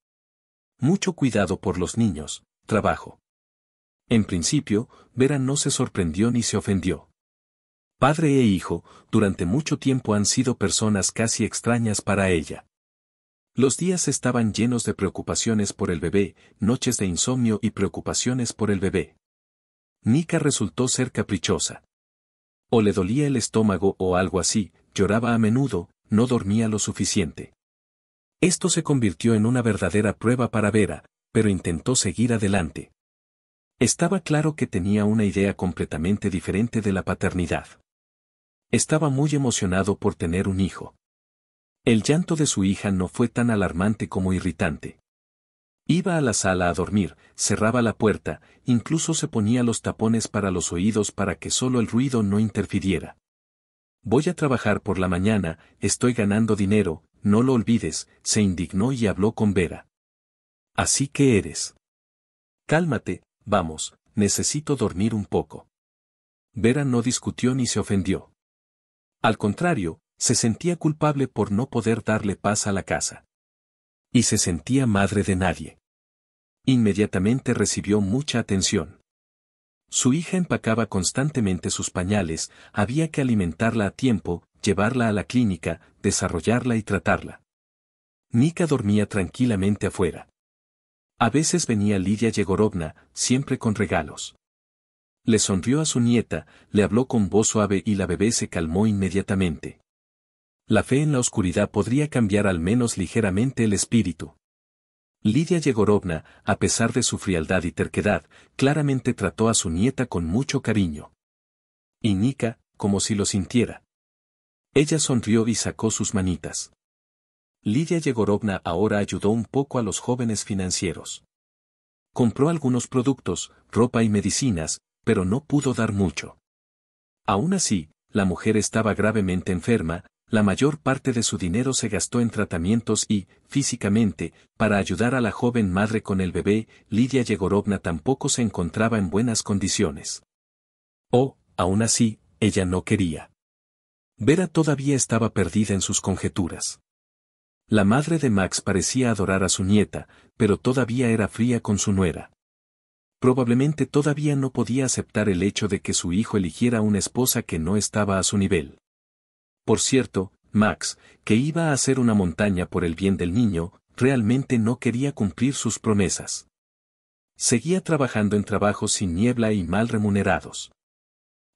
Mucho cuidado por los niños, trabajo. En principio, Vera no se sorprendió ni se ofendió padre e hijo, durante mucho tiempo han sido personas casi extrañas para ella. Los días estaban llenos de preocupaciones por el bebé, noches de insomnio y preocupaciones por el bebé. Nika resultó ser caprichosa. O le dolía el estómago o algo así, lloraba a menudo, no dormía lo suficiente. Esto se convirtió en una verdadera prueba para Vera, pero intentó seguir adelante. Estaba claro que tenía una idea completamente diferente de la paternidad. Estaba muy emocionado por tener un hijo. El llanto de su hija no fue tan alarmante como irritante. Iba a la sala a dormir, cerraba la puerta, incluso se ponía los tapones para los oídos para que solo el ruido no interfiriera. Voy a trabajar por la mañana, estoy ganando dinero, no lo olvides, se indignó y habló con Vera. Así que eres. Cálmate, vamos, necesito dormir un poco. Vera no discutió ni se ofendió. Al contrario, se sentía culpable por no poder darle paz a la casa. Y se sentía madre de nadie. Inmediatamente recibió mucha atención. Su hija empacaba constantemente sus pañales, había que alimentarla a tiempo, llevarla a la clínica, desarrollarla y tratarla. Nika dormía tranquilamente afuera. A veces venía Lidia Yegorovna, siempre con regalos. Le sonrió a su nieta, le habló con voz suave y la bebé se calmó inmediatamente. La fe en la oscuridad podría cambiar al menos ligeramente el espíritu. Lidia Yegorovna, a pesar de su frialdad y terquedad, claramente trató a su nieta con mucho cariño. Y Nika, como si lo sintiera. Ella sonrió y sacó sus manitas. Lidia Yegorovna ahora ayudó un poco a los jóvenes financieros. Compró algunos productos, ropa y medicinas, pero no pudo dar mucho. Aún así, la mujer estaba gravemente enferma, la mayor parte de su dinero se gastó en tratamientos y, físicamente, para ayudar a la joven madre con el bebé, Lidia Yegorovna tampoco se encontraba en buenas condiciones. O, aún así, ella no quería. Vera todavía estaba perdida en sus conjeturas. La madre de Max parecía adorar a su nieta, pero todavía era fría con su nuera probablemente todavía no podía aceptar el hecho de que su hijo eligiera una esposa que no estaba a su nivel. Por cierto, Max, que iba a hacer una montaña por el bien del niño, realmente no quería cumplir sus promesas. Seguía trabajando en trabajos sin niebla y mal remunerados.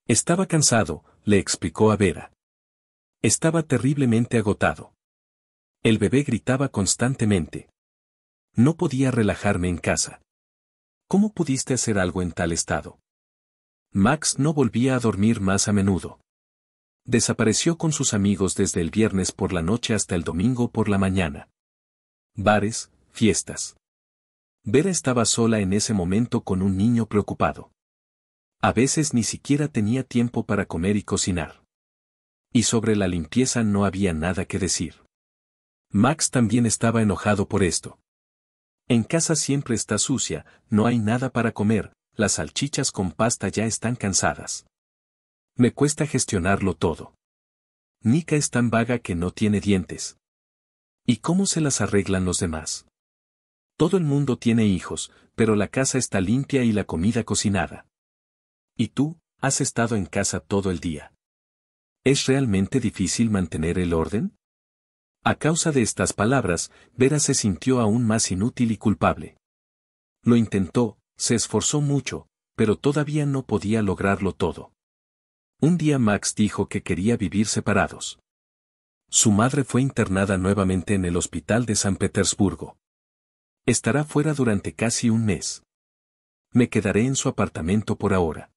Estaba cansado, le explicó a Vera. Estaba terriblemente agotado. El bebé gritaba constantemente. No podía relajarme en casa. ¿Cómo pudiste hacer algo en tal estado? Max no volvía a dormir más a menudo. Desapareció con sus amigos desde el viernes por la noche hasta el domingo por la mañana. Bares, fiestas. Vera estaba sola en ese momento con un niño preocupado. A veces ni siquiera tenía tiempo para comer y cocinar. Y sobre la limpieza no había nada que decir. Max también estaba enojado por esto. En casa siempre está sucia, no hay nada para comer, las salchichas con pasta ya están cansadas. Me cuesta gestionarlo todo. Nika es tan vaga que no tiene dientes. ¿Y cómo se las arreglan los demás? Todo el mundo tiene hijos, pero la casa está limpia y la comida cocinada. Y tú, has estado en casa todo el día. ¿Es realmente difícil mantener el orden? A causa de estas palabras, Vera se sintió aún más inútil y culpable. Lo intentó, se esforzó mucho, pero todavía no podía lograrlo todo. Un día Max dijo que quería vivir separados. Su madre fue internada nuevamente en el hospital de San Petersburgo. Estará fuera durante casi un mes. Me quedaré en su apartamento por ahora.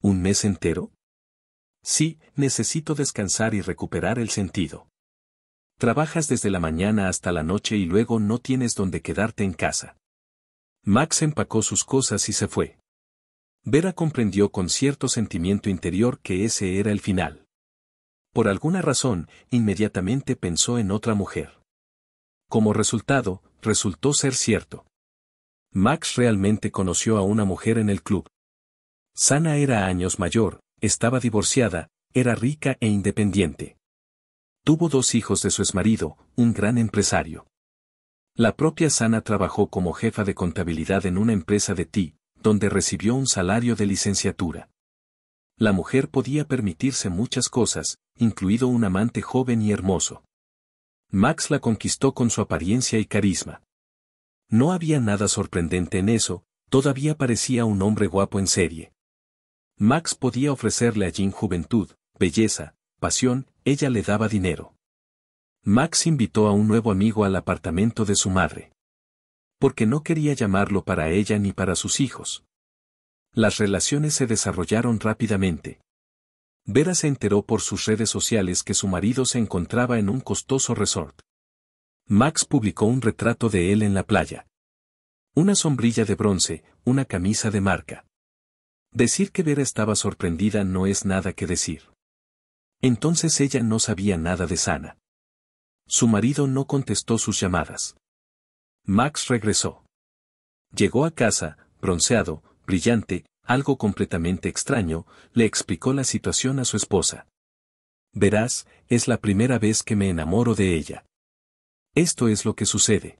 ¿Un mes entero? Sí, necesito descansar y recuperar el sentido. Trabajas desde la mañana hasta la noche y luego no tienes donde quedarte en casa. Max empacó sus cosas y se fue. Vera comprendió con cierto sentimiento interior que ese era el final. Por alguna razón, inmediatamente pensó en otra mujer. Como resultado, resultó ser cierto. Max realmente conoció a una mujer en el club. Sana era años mayor, estaba divorciada, era rica e independiente. Tuvo dos hijos de su exmarido, un gran empresario. La propia Sana trabajó como jefa de contabilidad en una empresa de TI, donde recibió un salario de licenciatura. La mujer podía permitirse muchas cosas, incluido un amante joven y hermoso. Max la conquistó con su apariencia y carisma. No había nada sorprendente en eso, todavía parecía un hombre guapo en serie. Max podía ofrecerle a juventud, belleza, pasión ella le daba dinero. Max invitó a un nuevo amigo al apartamento de su madre. Porque no quería llamarlo para ella ni para sus hijos. Las relaciones se desarrollaron rápidamente. Vera se enteró por sus redes sociales que su marido se encontraba en un costoso resort. Max publicó un retrato de él en la playa. Una sombrilla de bronce, una camisa de marca. Decir que Vera estaba sorprendida no es nada que decir. Entonces ella no sabía nada de Sana. Su marido no contestó sus llamadas. Max regresó. Llegó a casa, bronceado, brillante, algo completamente extraño, le explicó la situación a su esposa. Verás, es la primera vez que me enamoro de ella. Esto es lo que sucede.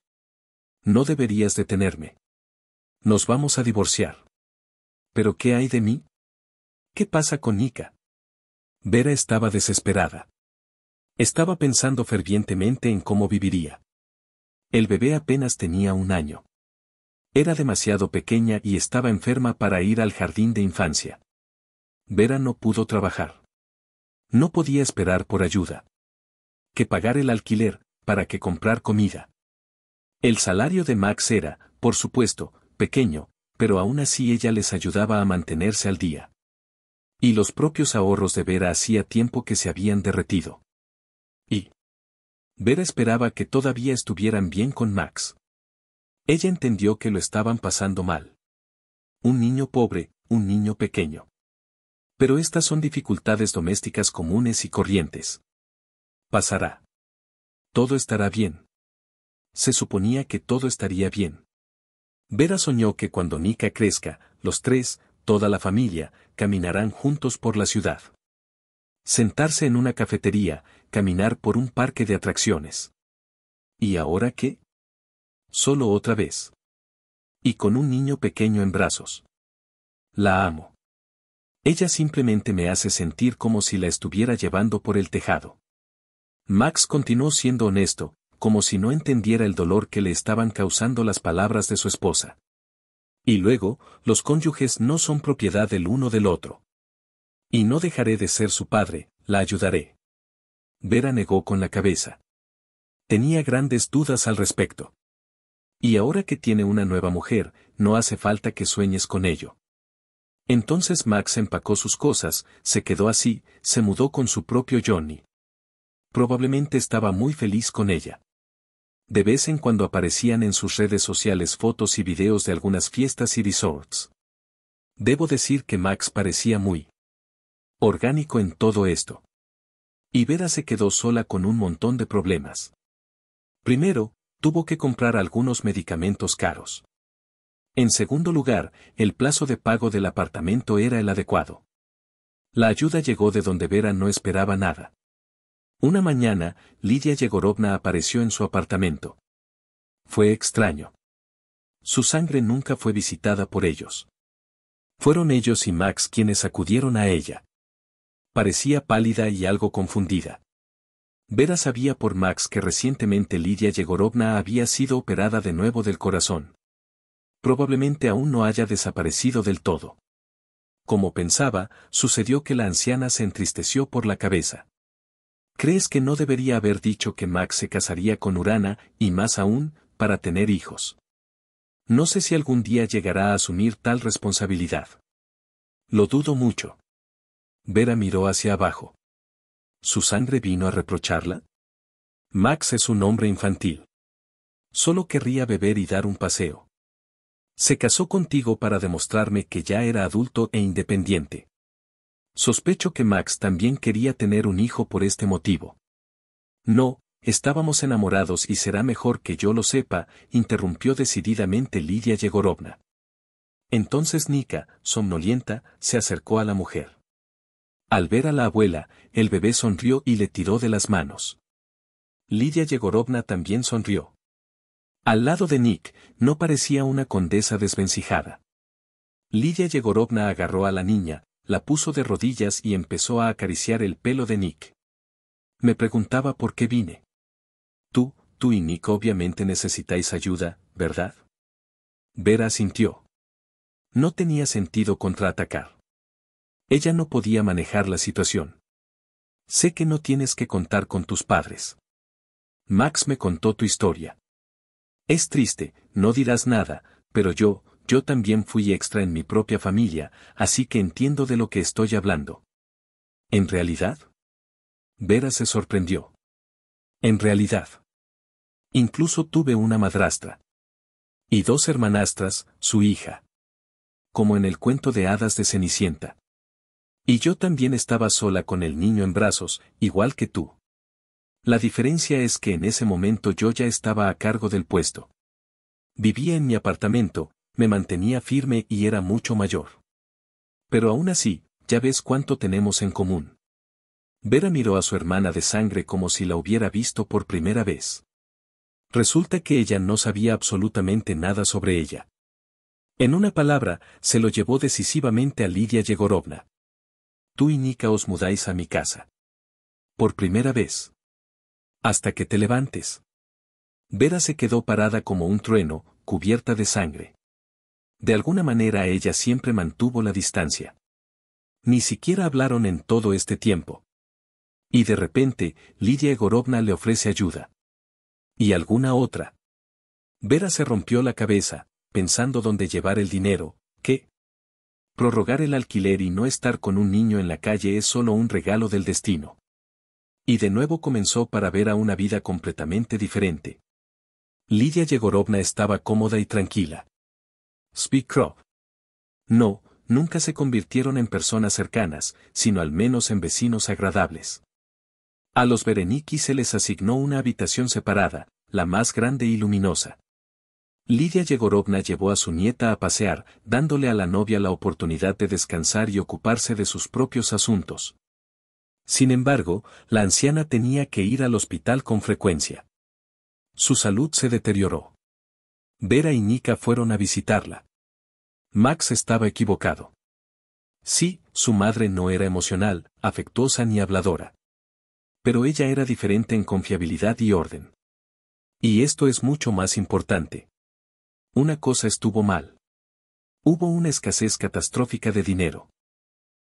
No deberías detenerme. Nos vamos a divorciar. ¿Pero qué hay de mí? ¿Qué pasa con Nika? Vera estaba desesperada. Estaba pensando fervientemente en cómo viviría. El bebé apenas tenía un año. Era demasiado pequeña y estaba enferma para ir al jardín de infancia. Vera no pudo trabajar. No podía esperar por ayuda. Que pagar el alquiler, para que comprar comida. El salario de Max era, por supuesto, pequeño, pero aún así ella les ayudaba a mantenerse al día. Y los propios ahorros de Vera hacía tiempo que se habían derretido. Y Vera esperaba que todavía estuvieran bien con Max. Ella entendió que lo estaban pasando mal. Un niño pobre, un niño pequeño. Pero estas son dificultades domésticas comunes y corrientes. Pasará. Todo estará bien. Se suponía que todo estaría bien. Vera soñó que cuando Nika crezca, los tres, toda la familia, caminarán juntos por la ciudad. Sentarse en una cafetería, caminar por un parque de atracciones. ¿Y ahora qué? Solo otra vez. Y con un niño pequeño en brazos. La amo. Ella simplemente me hace sentir como si la estuviera llevando por el tejado. Max continuó siendo honesto, como si no entendiera el dolor que le estaban causando las palabras de su esposa. Y luego, los cónyuges no son propiedad del uno del otro. Y no dejaré de ser su padre, la ayudaré. Vera negó con la cabeza. Tenía grandes dudas al respecto. Y ahora que tiene una nueva mujer, no hace falta que sueñes con ello. Entonces Max empacó sus cosas, se quedó así, se mudó con su propio Johnny. Probablemente estaba muy feliz con ella de vez en cuando aparecían en sus redes sociales fotos y videos de algunas fiestas y resorts. Debo decir que Max parecía muy orgánico en todo esto. Y Vera se quedó sola con un montón de problemas. Primero, tuvo que comprar algunos medicamentos caros. En segundo lugar, el plazo de pago del apartamento era el adecuado. La ayuda llegó de donde Vera no esperaba nada. Una mañana, Lidia Yegorovna apareció en su apartamento. Fue extraño. Su sangre nunca fue visitada por ellos. Fueron ellos y Max quienes acudieron a ella. Parecía pálida y algo confundida. Vera sabía por Max que recientemente Lidia Yegorovna había sido operada de nuevo del corazón. Probablemente aún no haya desaparecido del todo. Como pensaba, sucedió que la anciana se entristeció por la cabeza. ¿Crees que no debería haber dicho que Max se casaría con Urana, y más aún, para tener hijos? No sé si algún día llegará a asumir tal responsabilidad. Lo dudo mucho. Vera miró hacia abajo. ¿Su sangre vino a reprocharla? Max es un hombre infantil. Solo querría beber y dar un paseo. Se casó contigo para demostrarme que ya era adulto e independiente. Sospecho que Max también quería tener un hijo por este motivo. No, estábamos enamorados y será mejor que yo lo sepa, interrumpió decididamente Lidia Yegorovna. Entonces Nika, somnolienta, se acercó a la mujer. Al ver a la abuela, el bebé sonrió y le tiró de las manos. Lidia Yegorovna también sonrió. Al lado de Nick, no parecía una condesa desvencijada. Lidia Yegorovna agarró a la niña, la puso de rodillas y empezó a acariciar el pelo de Nick. Me preguntaba por qué vine. Tú, tú y Nick obviamente necesitáis ayuda, ¿verdad? Vera sintió. No tenía sentido contraatacar. Ella no podía manejar la situación. Sé que no tienes que contar con tus padres. Max me contó tu historia. Es triste, no dirás nada, pero yo, yo también fui extra en mi propia familia, así que entiendo de lo que estoy hablando. ¿En realidad? Vera se sorprendió. En realidad. Incluso tuve una madrastra. Y dos hermanastras, su hija. Como en el cuento de hadas de Cenicienta. Y yo también estaba sola con el niño en brazos, igual que tú. La diferencia es que en ese momento yo ya estaba a cargo del puesto. Vivía en mi apartamento, me mantenía firme y era mucho mayor. Pero aún así, ya ves cuánto tenemos en común. Vera miró a su hermana de sangre como si la hubiera visto por primera vez. Resulta que ella no sabía absolutamente nada sobre ella. En una palabra, se lo llevó decisivamente a Lidia Yegorovna. Tú y Nika os mudáis a mi casa. Por primera vez. Hasta que te levantes. Vera se quedó parada como un trueno, cubierta de sangre. De alguna manera ella siempre mantuvo la distancia. Ni siquiera hablaron en todo este tiempo. Y de repente, Lidia Egorovna le ofrece ayuda. Y alguna otra. Vera se rompió la cabeza, pensando dónde llevar el dinero, qué. Prorrogar el alquiler y no estar con un niño en la calle es solo un regalo del destino. Y de nuevo comenzó para ver a una vida completamente diferente. Lidia Yegorovna estaba cómoda y tranquila. Speak No, nunca se convirtieron en personas cercanas, sino al menos en vecinos agradables. A los Bereniki se les asignó una habitación separada, la más grande y luminosa. Lidia Yegorovna llevó a su nieta a pasear, dándole a la novia la oportunidad de descansar y ocuparse de sus propios asuntos. Sin embargo, la anciana tenía que ir al hospital con frecuencia. Su salud se deterioró. Vera y Nika fueron a visitarla. Max estaba equivocado. Sí, su madre no era emocional, afectuosa ni habladora. Pero ella era diferente en confiabilidad y orden. Y esto es mucho más importante. Una cosa estuvo mal. Hubo una escasez catastrófica de dinero.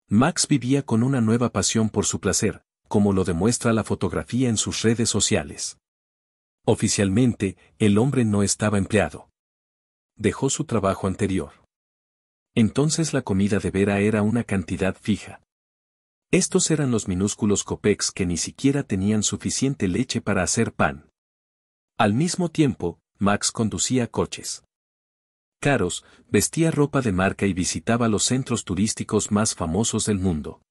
Max vivía con una nueva pasión por su placer, como lo demuestra la fotografía en sus redes sociales. Oficialmente, el hombre no estaba empleado. Dejó su trabajo anterior. Entonces la comida de Vera era una cantidad fija. Estos eran los minúsculos copex que ni siquiera tenían suficiente leche para hacer pan. Al mismo tiempo, Max conducía coches. Caros, vestía ropa de marca y visitaba los centros turísticos más famosos del mundo.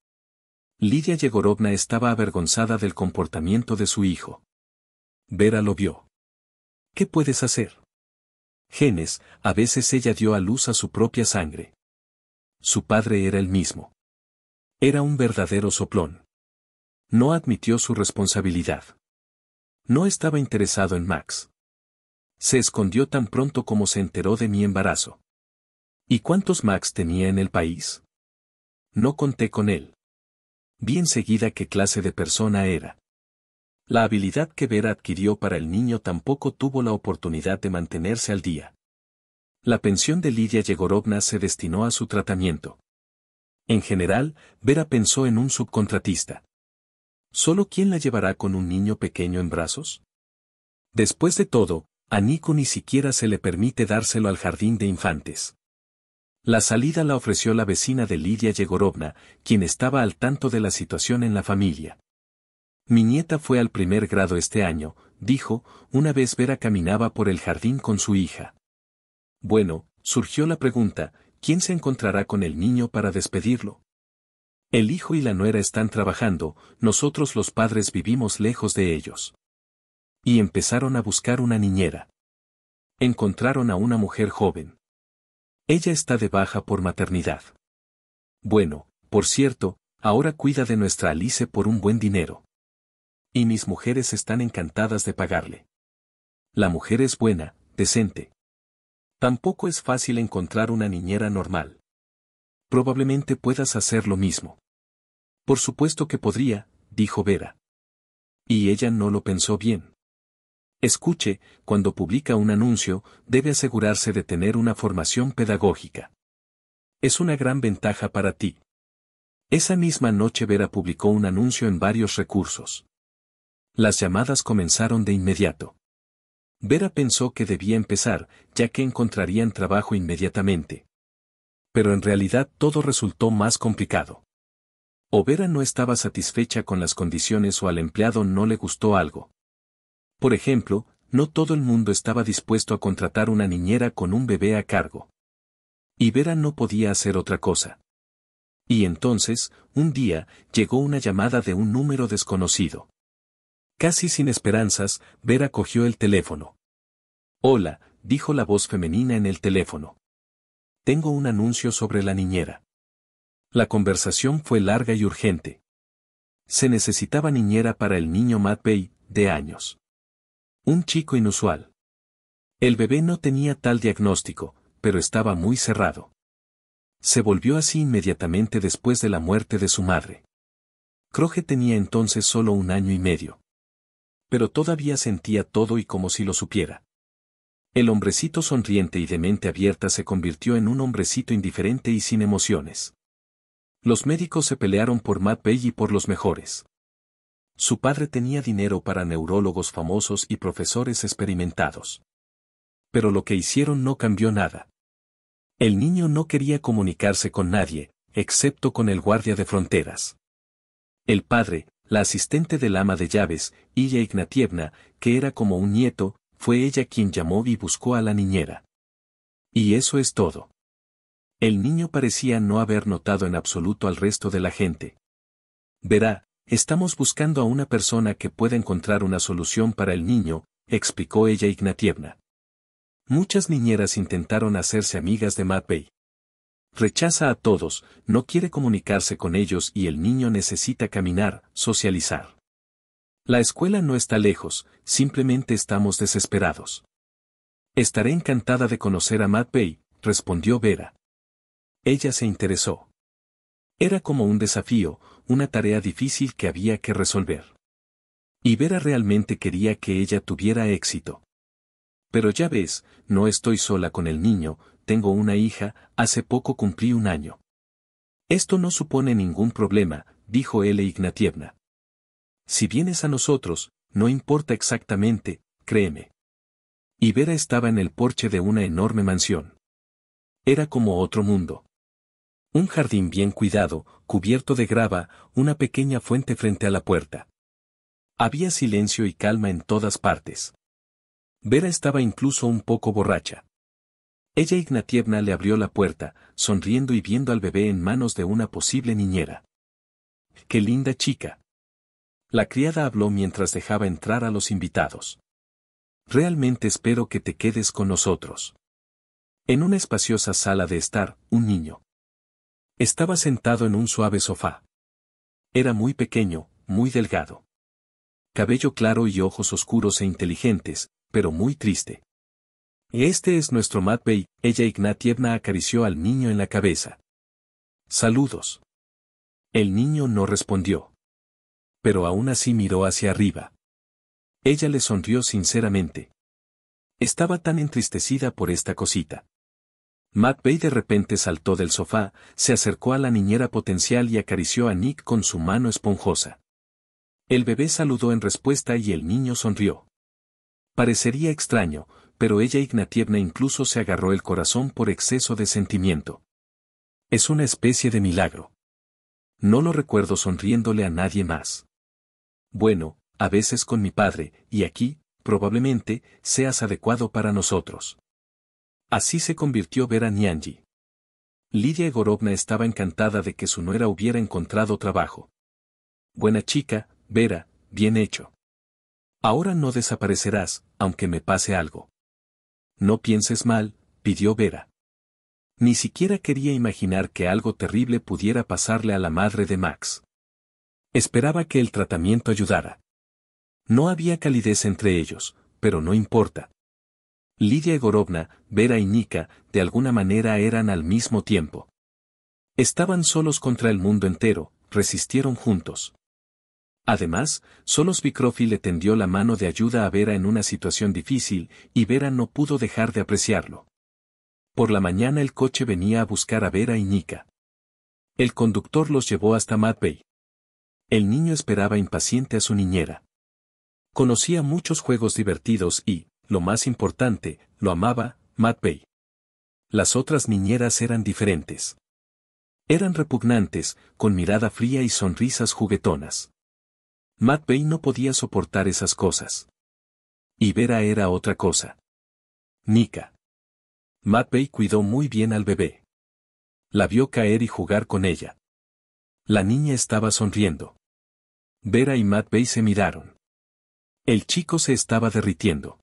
Lidia Yegorovna estaba avergonzada del comportamiento de su hijo. Vera lo vio. ¿Qué puedes hacer? Genes, a veces ella dio a luz a su propia sangre. Su padre era el mismo. Era un verdadero soplón. No admitió su responsabilidad. No estaba interesado en Max. Se escondió tan pronto como se enteró de mi embarazo. ¿Y cuántos Max tenía en el país? No conté con él. Vi enseguida qué clase de persona era. La habilidad que Vera adquirió para el niño tampoco tuvo la oportunidad de mantenerse al día. La pensión de Lidia Yegorovna se destinó a su tratamiento. En general, Vera pensó en un subcontratista. ¿Sólo quién la llevará con un niño pequeño en brazos? Después de todo, a Nico ni siquiera se le permite dárselo al jardín de infantes. La salida la ofreció la vecina de Lidia Yegorovna, quien estaba al tanto de la situación en la familia. Mi nieta fue al primer grado este año, dijo, una vez Vera caminaba por el jardín con su hija. Bueno, surgió la pregunta, ¿quién se encontrará con el niño para despedirlo? El hijo y la nuera están trabajando, nosotros los padres vivimos lejos de ellos. Y empezaron a buscar una niñera. Encontraron a una mujer joven. Ella está de baja por maternidad. Bueno, por cierto, ahora cuida de nuestra Alice por un buen dinero. Y mis mujeres están encantadas de pagarle. La mujer es buena, decente. Tampoco es fácil encontrar una niñera normal. Probablemente puedas hacer lo mismo. Por supuesto que podría, dijo Vera. Y ella no lo pensó bien. Escuche, cuando publica un anuncio, debe asegurarse de tener una formación pedagógica. Es una gran ventaja para ti. Esa misma noche Vera publicó un anuncio en varios recursos. Las llamadas comenzaron de inmediato. Vera pensó que debía empezar, ya que encontrarían trabajo inmediatamente. Pero en realidad todo resultó más complicado. O Vera no estaba satisfecha con las condiciones o al empleado no le gustó algo. Por ejemplo, no todo el mundo estaba dispuesto a contratar una niñera con un bebé a cargo. Y Vera no podía hacer otra cosa. Y entonces, un día, llegó una llamada de un número desconocido. Casi sin esperanzas, Vera cogió el teléfono. Hola, dijo la voz femenina en el teléfono. Tengo un anuncio sobre la niñera. La conversación fue larga y urgente. Se necesitaba niñera para el niño Matt Bay, de años. Un chico inusual. El bebé no tenía tal diagnóstico, pero estaba muy cerrado. Se volvió así inmediatamente después de la muerte de su madre. Croge tenía entonces solo un año y medio pero todavía sentía todo y como si lo supiera. El hombrecito sonriente y de mente abierta se convirtió en un hombrecito indiferente y sin emociones. Los médicos se pelearon por Matt y por los mejores. Su padre tenía dinero para neurólogos famosos y profesores experimentados. Pero lo que hicieron no cambió nada. El niño no quería comunicarse con nadie, excepto con el guardia de fronteras. El padre, la asistente del ama de llaves, Ilya Ignatievna, que era como un nieto, fue ella quien llamó y buscó a la niñera. Y eso es todo. El niño parecía no haber notado en absoluto al resto de la gente. Verá, estamos buscando a una persona que pueda encontrar una solución para el niño, explicó ella Ignatievna. Muchas niñeras intentaron hacerse amigas de Matvey. Rechaza a todos, no quiere comunicarse con ellos y el niño necesita caminar, socializar. La escuela no está lejos, simplemente estamos desesperados. Estaré encantada de conocer a Matt Bay, respondió Vera. Ella se interesó. Era como un desafío, una tarea difícil que había que resolver. Y Vera realmente quería que ella tuviera éxito. Pero ya ves, no estoy sola con el niño, tengo una hija, hace poco cumplí un año. Esto no supone ningún problema, dijo L. Ignatievna. Si vienes a nosotros, no importa exactamente, créeme. Y Vera estaba en el porche de una enorme mansión. Era como otro mundo. Un jardín bien cuidado, cubierto de grava, una pequeña fuente frente a la puerta. Había silencio y calma en todas partes. Vera estaba incluso un poco borracha. Ella Ignatievna le abrió la puerta, sonriendo y viendo al bebé en manos de una posible niñera. ¡Qué linda chica! La criada habló mientras dejaba entrar a los invitados. Realmente espero que te quedes con nosotros. En una espaciosa sala de estar, un niño. Estaba sentado en un suave sofá. Era muy pequeño, muy delgado. Cabello claro y ojos oscuros e inteligentes, pero muy triste. Este es nuestro Matvey, ella Ignatievna acarició al niño en la cabeza. Saludos. El niño no respondió. Pero aún así miró hacia arriba. Ella le sonrió sinceramente. Estaba tan entristecida por esta cosita. Matvey de repente saltó del sofá, se acercó a la niñera potencial y acarició a Nick con su mano esponjosa. El bebé saludó en respuesta y el niño sonrió. Parecería extraño, pero ella Ignatievna incluso se agarró el corazón por exceso de sentimiento. Es una especie de milagro. No lo recuerdo sonriéndole a nadie más. Bueno, a veces con mi padre, y aquí, probablemente, seas adecuado para nosotros. Así se convirtió Vera Nianji. Lidia Egorovna estaba encantada de que su nuera hubiera encontrado trabajo. Buena chica, Vera, bien hecho. Ahora no desaparecerás, aunque me pase algo. No pienses mal, pidió Vera. Ni siquiera quería imaginar que algo terrible pudiera pasarle a la madre de Max. Esperaba que el tratamiento ayudara. No había calidez entre ellos, pero no importa. Lidia Egorovna, Vera y Nika, de alguna manera eran al mismo tiempo. Estaban solos contra el mundo entero, resistieron juntos. Además, solo Bicrofi le tendió la mano de ayuda a Vera en una situación difícil, y Vera no pudo dejar de apreciarlo. Por la mañana el coche venía a buscar a Vera y Nika. El conductor los llevó hasta Mad Bay. El niño esperaba impaciente a su niñera. Conocía muchos juegos divertidos y, lo más importante, lo amaba, Mad Bay. Las otras niñeras eran diferentes. Eran repugnantes, con mirada fría y sonrisas juguetonas. Matt Bay no podía soportar esas cosas. Y Vera era otra cosa. Nika. Matt Bay cuidó muy bien al bebé. La vio caer y jugar con ella. La niña estaba sonriendo. Vera y Matt se miraron. El chico se estaba derritiendo.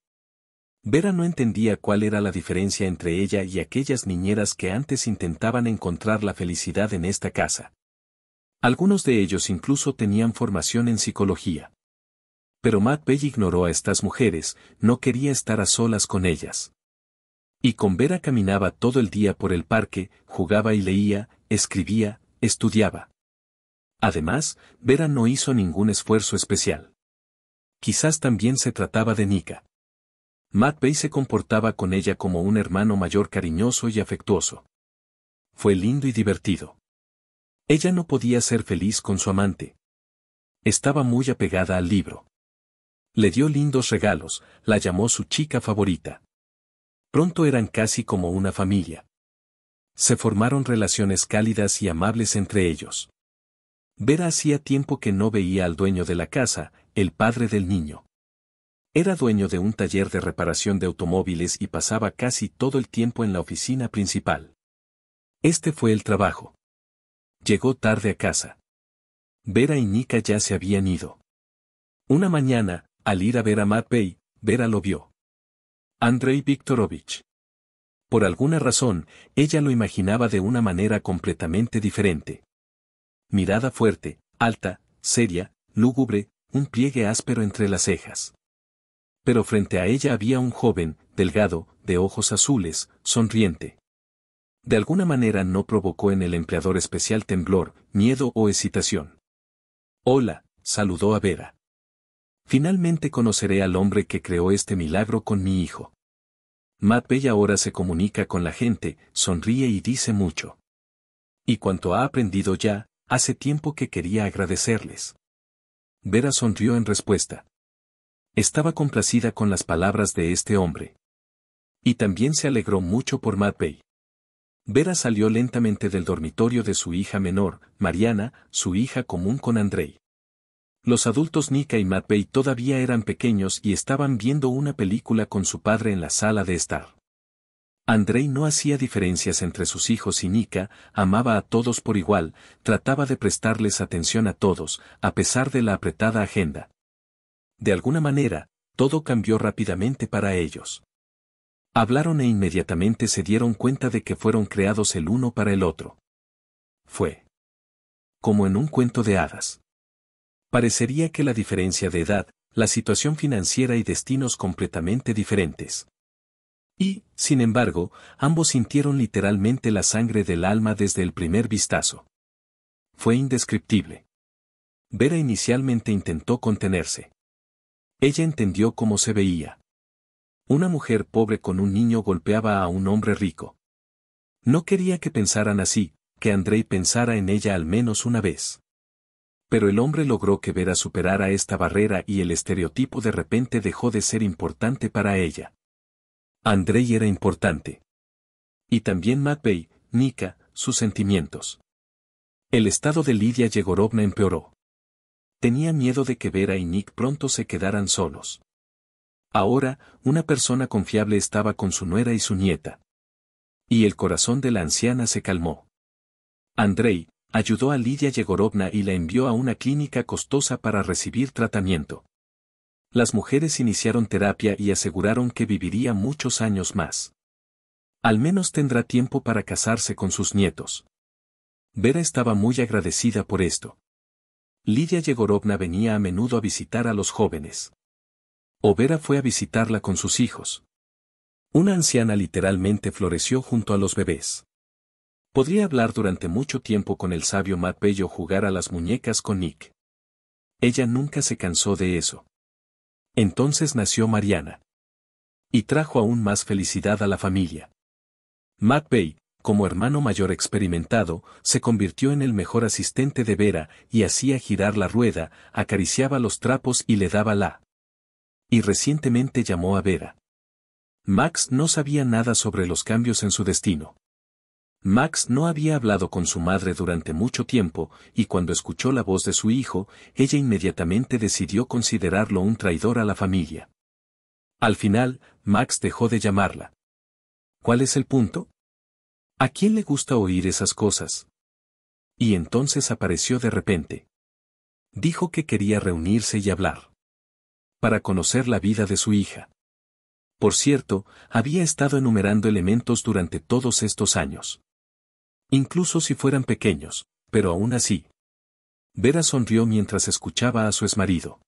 Vera no entendía cuál era la diferencia entre ella y aquellas niñeras que antes intentaban encontrar la felicidad en esta casa. Algunos de ellos incluso tenían formación en psicología. Pero Matt Bay ignoró a estas mujeres, no quería estar a solas con ellas. Y con Vera caminaba todo el día por el parque, jugaba y leía, escribía, estudiaba. Además, Vera no hizo ningún esfuerzo especial. Quizás también se trataba de Nika. Matt Bay se comportaba con ella como un hermano mayor cariñoso y afectuoso. Fue lindo y divertido. Ella no podía ser feliz con su amante. Estaba muy apegada al libro. Le dio lindos regalos, la llamó su chica favorita. Pronto eran casi como una familia. Se formaron relaciones cálidas y amables entre ellos. Vera hacía tiempo que no veía al dueño de la casa, el padre del niño. Era dueño de un taller de reparación de automóviles y pasaba casi todo el tiempo en la oficina principal. Este fue el trabajo. Llegó tarde a casa. Vera y Nika ya se habían ido. Una mañana, al ir a ver a Matvey, Vera lo vio. Andrei Viktorovich. Por alguna razón, ella lo imaginaba de una manera completamente diferente. Mirada fuerte, alta, seria, lúgubre, un pliegue áspero entre las cejas. Pero frente a ella había un joven, delgado, de ojos azules, sonriente de alguna manera no provocó en el empleador especial temblor, miedo o excitación. Hola, saludó a Vera. Finalmente conoceré al hombre que creó este milagro con mi hijo. Matt Bell ahora se comunica con la gente, sonríe y dice mucho. Y cuanto ha aprendido ya, hace tiempo que quería agradecerles. Vera sonrió en respuesta. Estaba complacida con las palabras de este hombre. Y también se alegró mucho por Matt Vera salió lentamente del dormitorio de su hija menor, Mariana, su hija común con Andrei. Los adultos Nika y Matvey todavía eran pequeños y estaban viendo una película con su padre en la sala de estar. Andrei no hacía diferencias entre sus hijos y Nika, amaba a todos por igual, trataba de prestarles atención a todos, a pesar de la apretada agenda. De alguna manera, todo cambió rápidamente para ellos. Hablaron e inmediatamente se dieron cuenta de que fueron creados el uno para el otro. Fue como en un cuento de hadas. Parecería que la diferencia de edad, la situación financiera y destinos completamente diferentes. Y, sin embargo, ambos sintieron literalmente la sangre del alma desde el primer vistazo. Fue indescriptible. Vera inicialmente intentó contenerse. Ella entendió cómo se veía. Una mujer pobre con un niño golpeaba a un hombre rico. No quería que pensaran así, que Andrei pensara en ella al menos una vez. Pero el hombre logró que Vera superara esta barrera y el estereotipo de repente dejó de ser importante para ella. Andrei era importante. Y también Matvey, Nika, sus sentimientos. El estado de Lidia Yegorovna empeoró. Tenía miedo de que Vera y Nick pronto se quedaran solos. Ahora, una persona confiable estaba con su nuera y su nieta. Y el corazón de la anciana se calmó. Andrei, ayudó a Lidia Yegorovna y la envió a una clínica costosa para recibir tratamiento. Las mujeres iniciaron terapia y aseguraron que viviría muchos años más. Al menos tendrá tiempo para casarse con sus nietos. Vera estaba muy agradecida por esto. Lidia Yegorovna venía a menudo a visitar a los jóvenes. Vera fue a visitarla con sus hijos. Una anciana literalmente floreció junto a los bebés. Podría hablar durante mucho tiempo con el sabio Matt o jugar a las muñecas con Nick. Ella nunca se cansó de eso. Entonces nació Mariana. Y trajo aún más felicidad a la familia. Matt Bay, como hermano mayor experimentado, se convirtió en el mejor asistente de Vera y hacía girar la rueda, acariciaba los trapos y le daba la y recientemente llamó a Vera. Max no sabía nada sobre los cambios en su destino. Max no había hablado con su madre durante mucho tiempo, y cuando escuchó la voz de su hijo, ella inmediatamente decidió considerarlo un traidor a la familia. Al final, Max dejó de llamarla. ¿Cuál es el punto? ¿A quién le gusta oír esas cosas? Y entonces apareció de repente. Dijo que quería reunirse y hablar para conocer la vida de su hija. Por cierto, había estado enumerando elementos durante todos estos años. Incluso si fueran pequeños, pero aún así. Vera sonrió mientras escuchaba a su exmarido.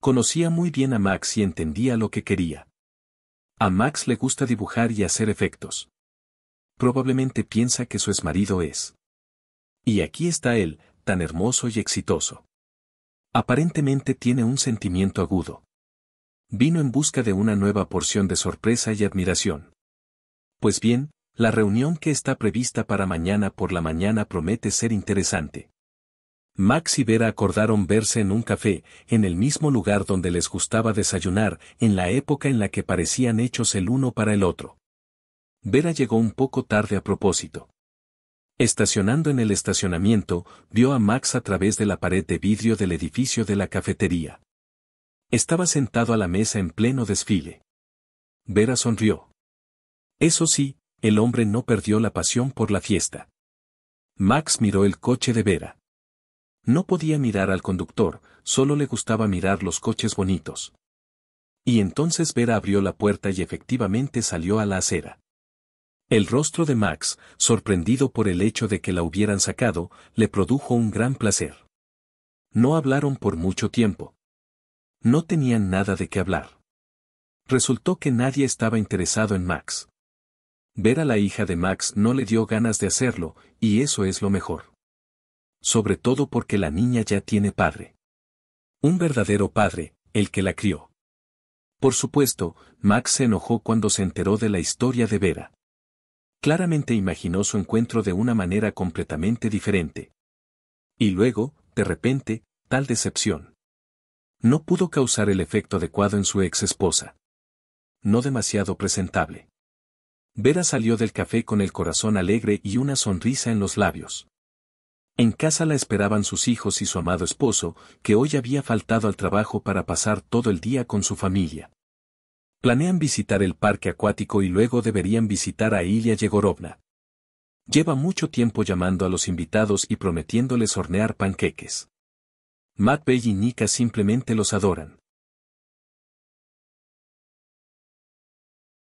Conocía muy bien a Max y entendía lo que quería. A Max le gusta dibujar y hacer efectos. Probablemente piensa que su exmarido es. Y aquí está él, tan hermoso y exitoso. Aparentemente tiene un sentimiento agudo. Vino en busca de una nueva porción de sorpresa y admiración. Pues bien, la reunión que está prevista para mañana por la mañana promete ser interesante. Max y Vera acordaron verse en un café, en el mismo lugar donde les gustaba desayunar, en la época en la que parecían hechos el uno para el otro. Vera llegó un poco tarde a propósito. Estacionando en el estacionamiento, vio a Max a través de la pared de vidrio del edificio de la cafetería. Estaba sentado a la mesa en pleno desfile. Vera sonrió. Eso sí, el hombre no perdió la pasión por la fiesta. Max miró el coche de Vera. No podía mirar al conductor, solo le gustaba mirar los coches bonitos. Y entonces Vera abrió la puerta y efectivamente salió a la acera. El rostro de Max, sorprendido por el hecho de que la hubieran sacado, le produjo un gran placer. No hablaron por mucho tiempo. No tenían nada de qué hablar. Resultó que nadie estaba interesado en Max. Ver a la hija de Max no le dio ganas de hacerlo, y eso es lo mejor. Sobre todo porque la niña ya tiene padre. Un verdadero padre, el que la crió. Por supuesto, Max se enojó cuando se enteró de la historia de Vera. Claramente imaginó su encuentro de una manera completamente diferente. Y luego, de repente, tal decepción. No pudo causar el efecto adecuado en su ex esposa. No demasiado presentable. Vera salió del café con el corazón alegre y una sonrisa en los labios. En casa la esperaban sus hijos y su amado esposo, que hoy había faltado al trabajo para pasar todo el día con su familia. Planean visitar el parque acuático y luego deberían visitar a Ilya Yegorovna. Lleva mucho tiempo llamando a los invitados y prometiéndoles hornear panqueques. Bay y Nika simplemente los adoran.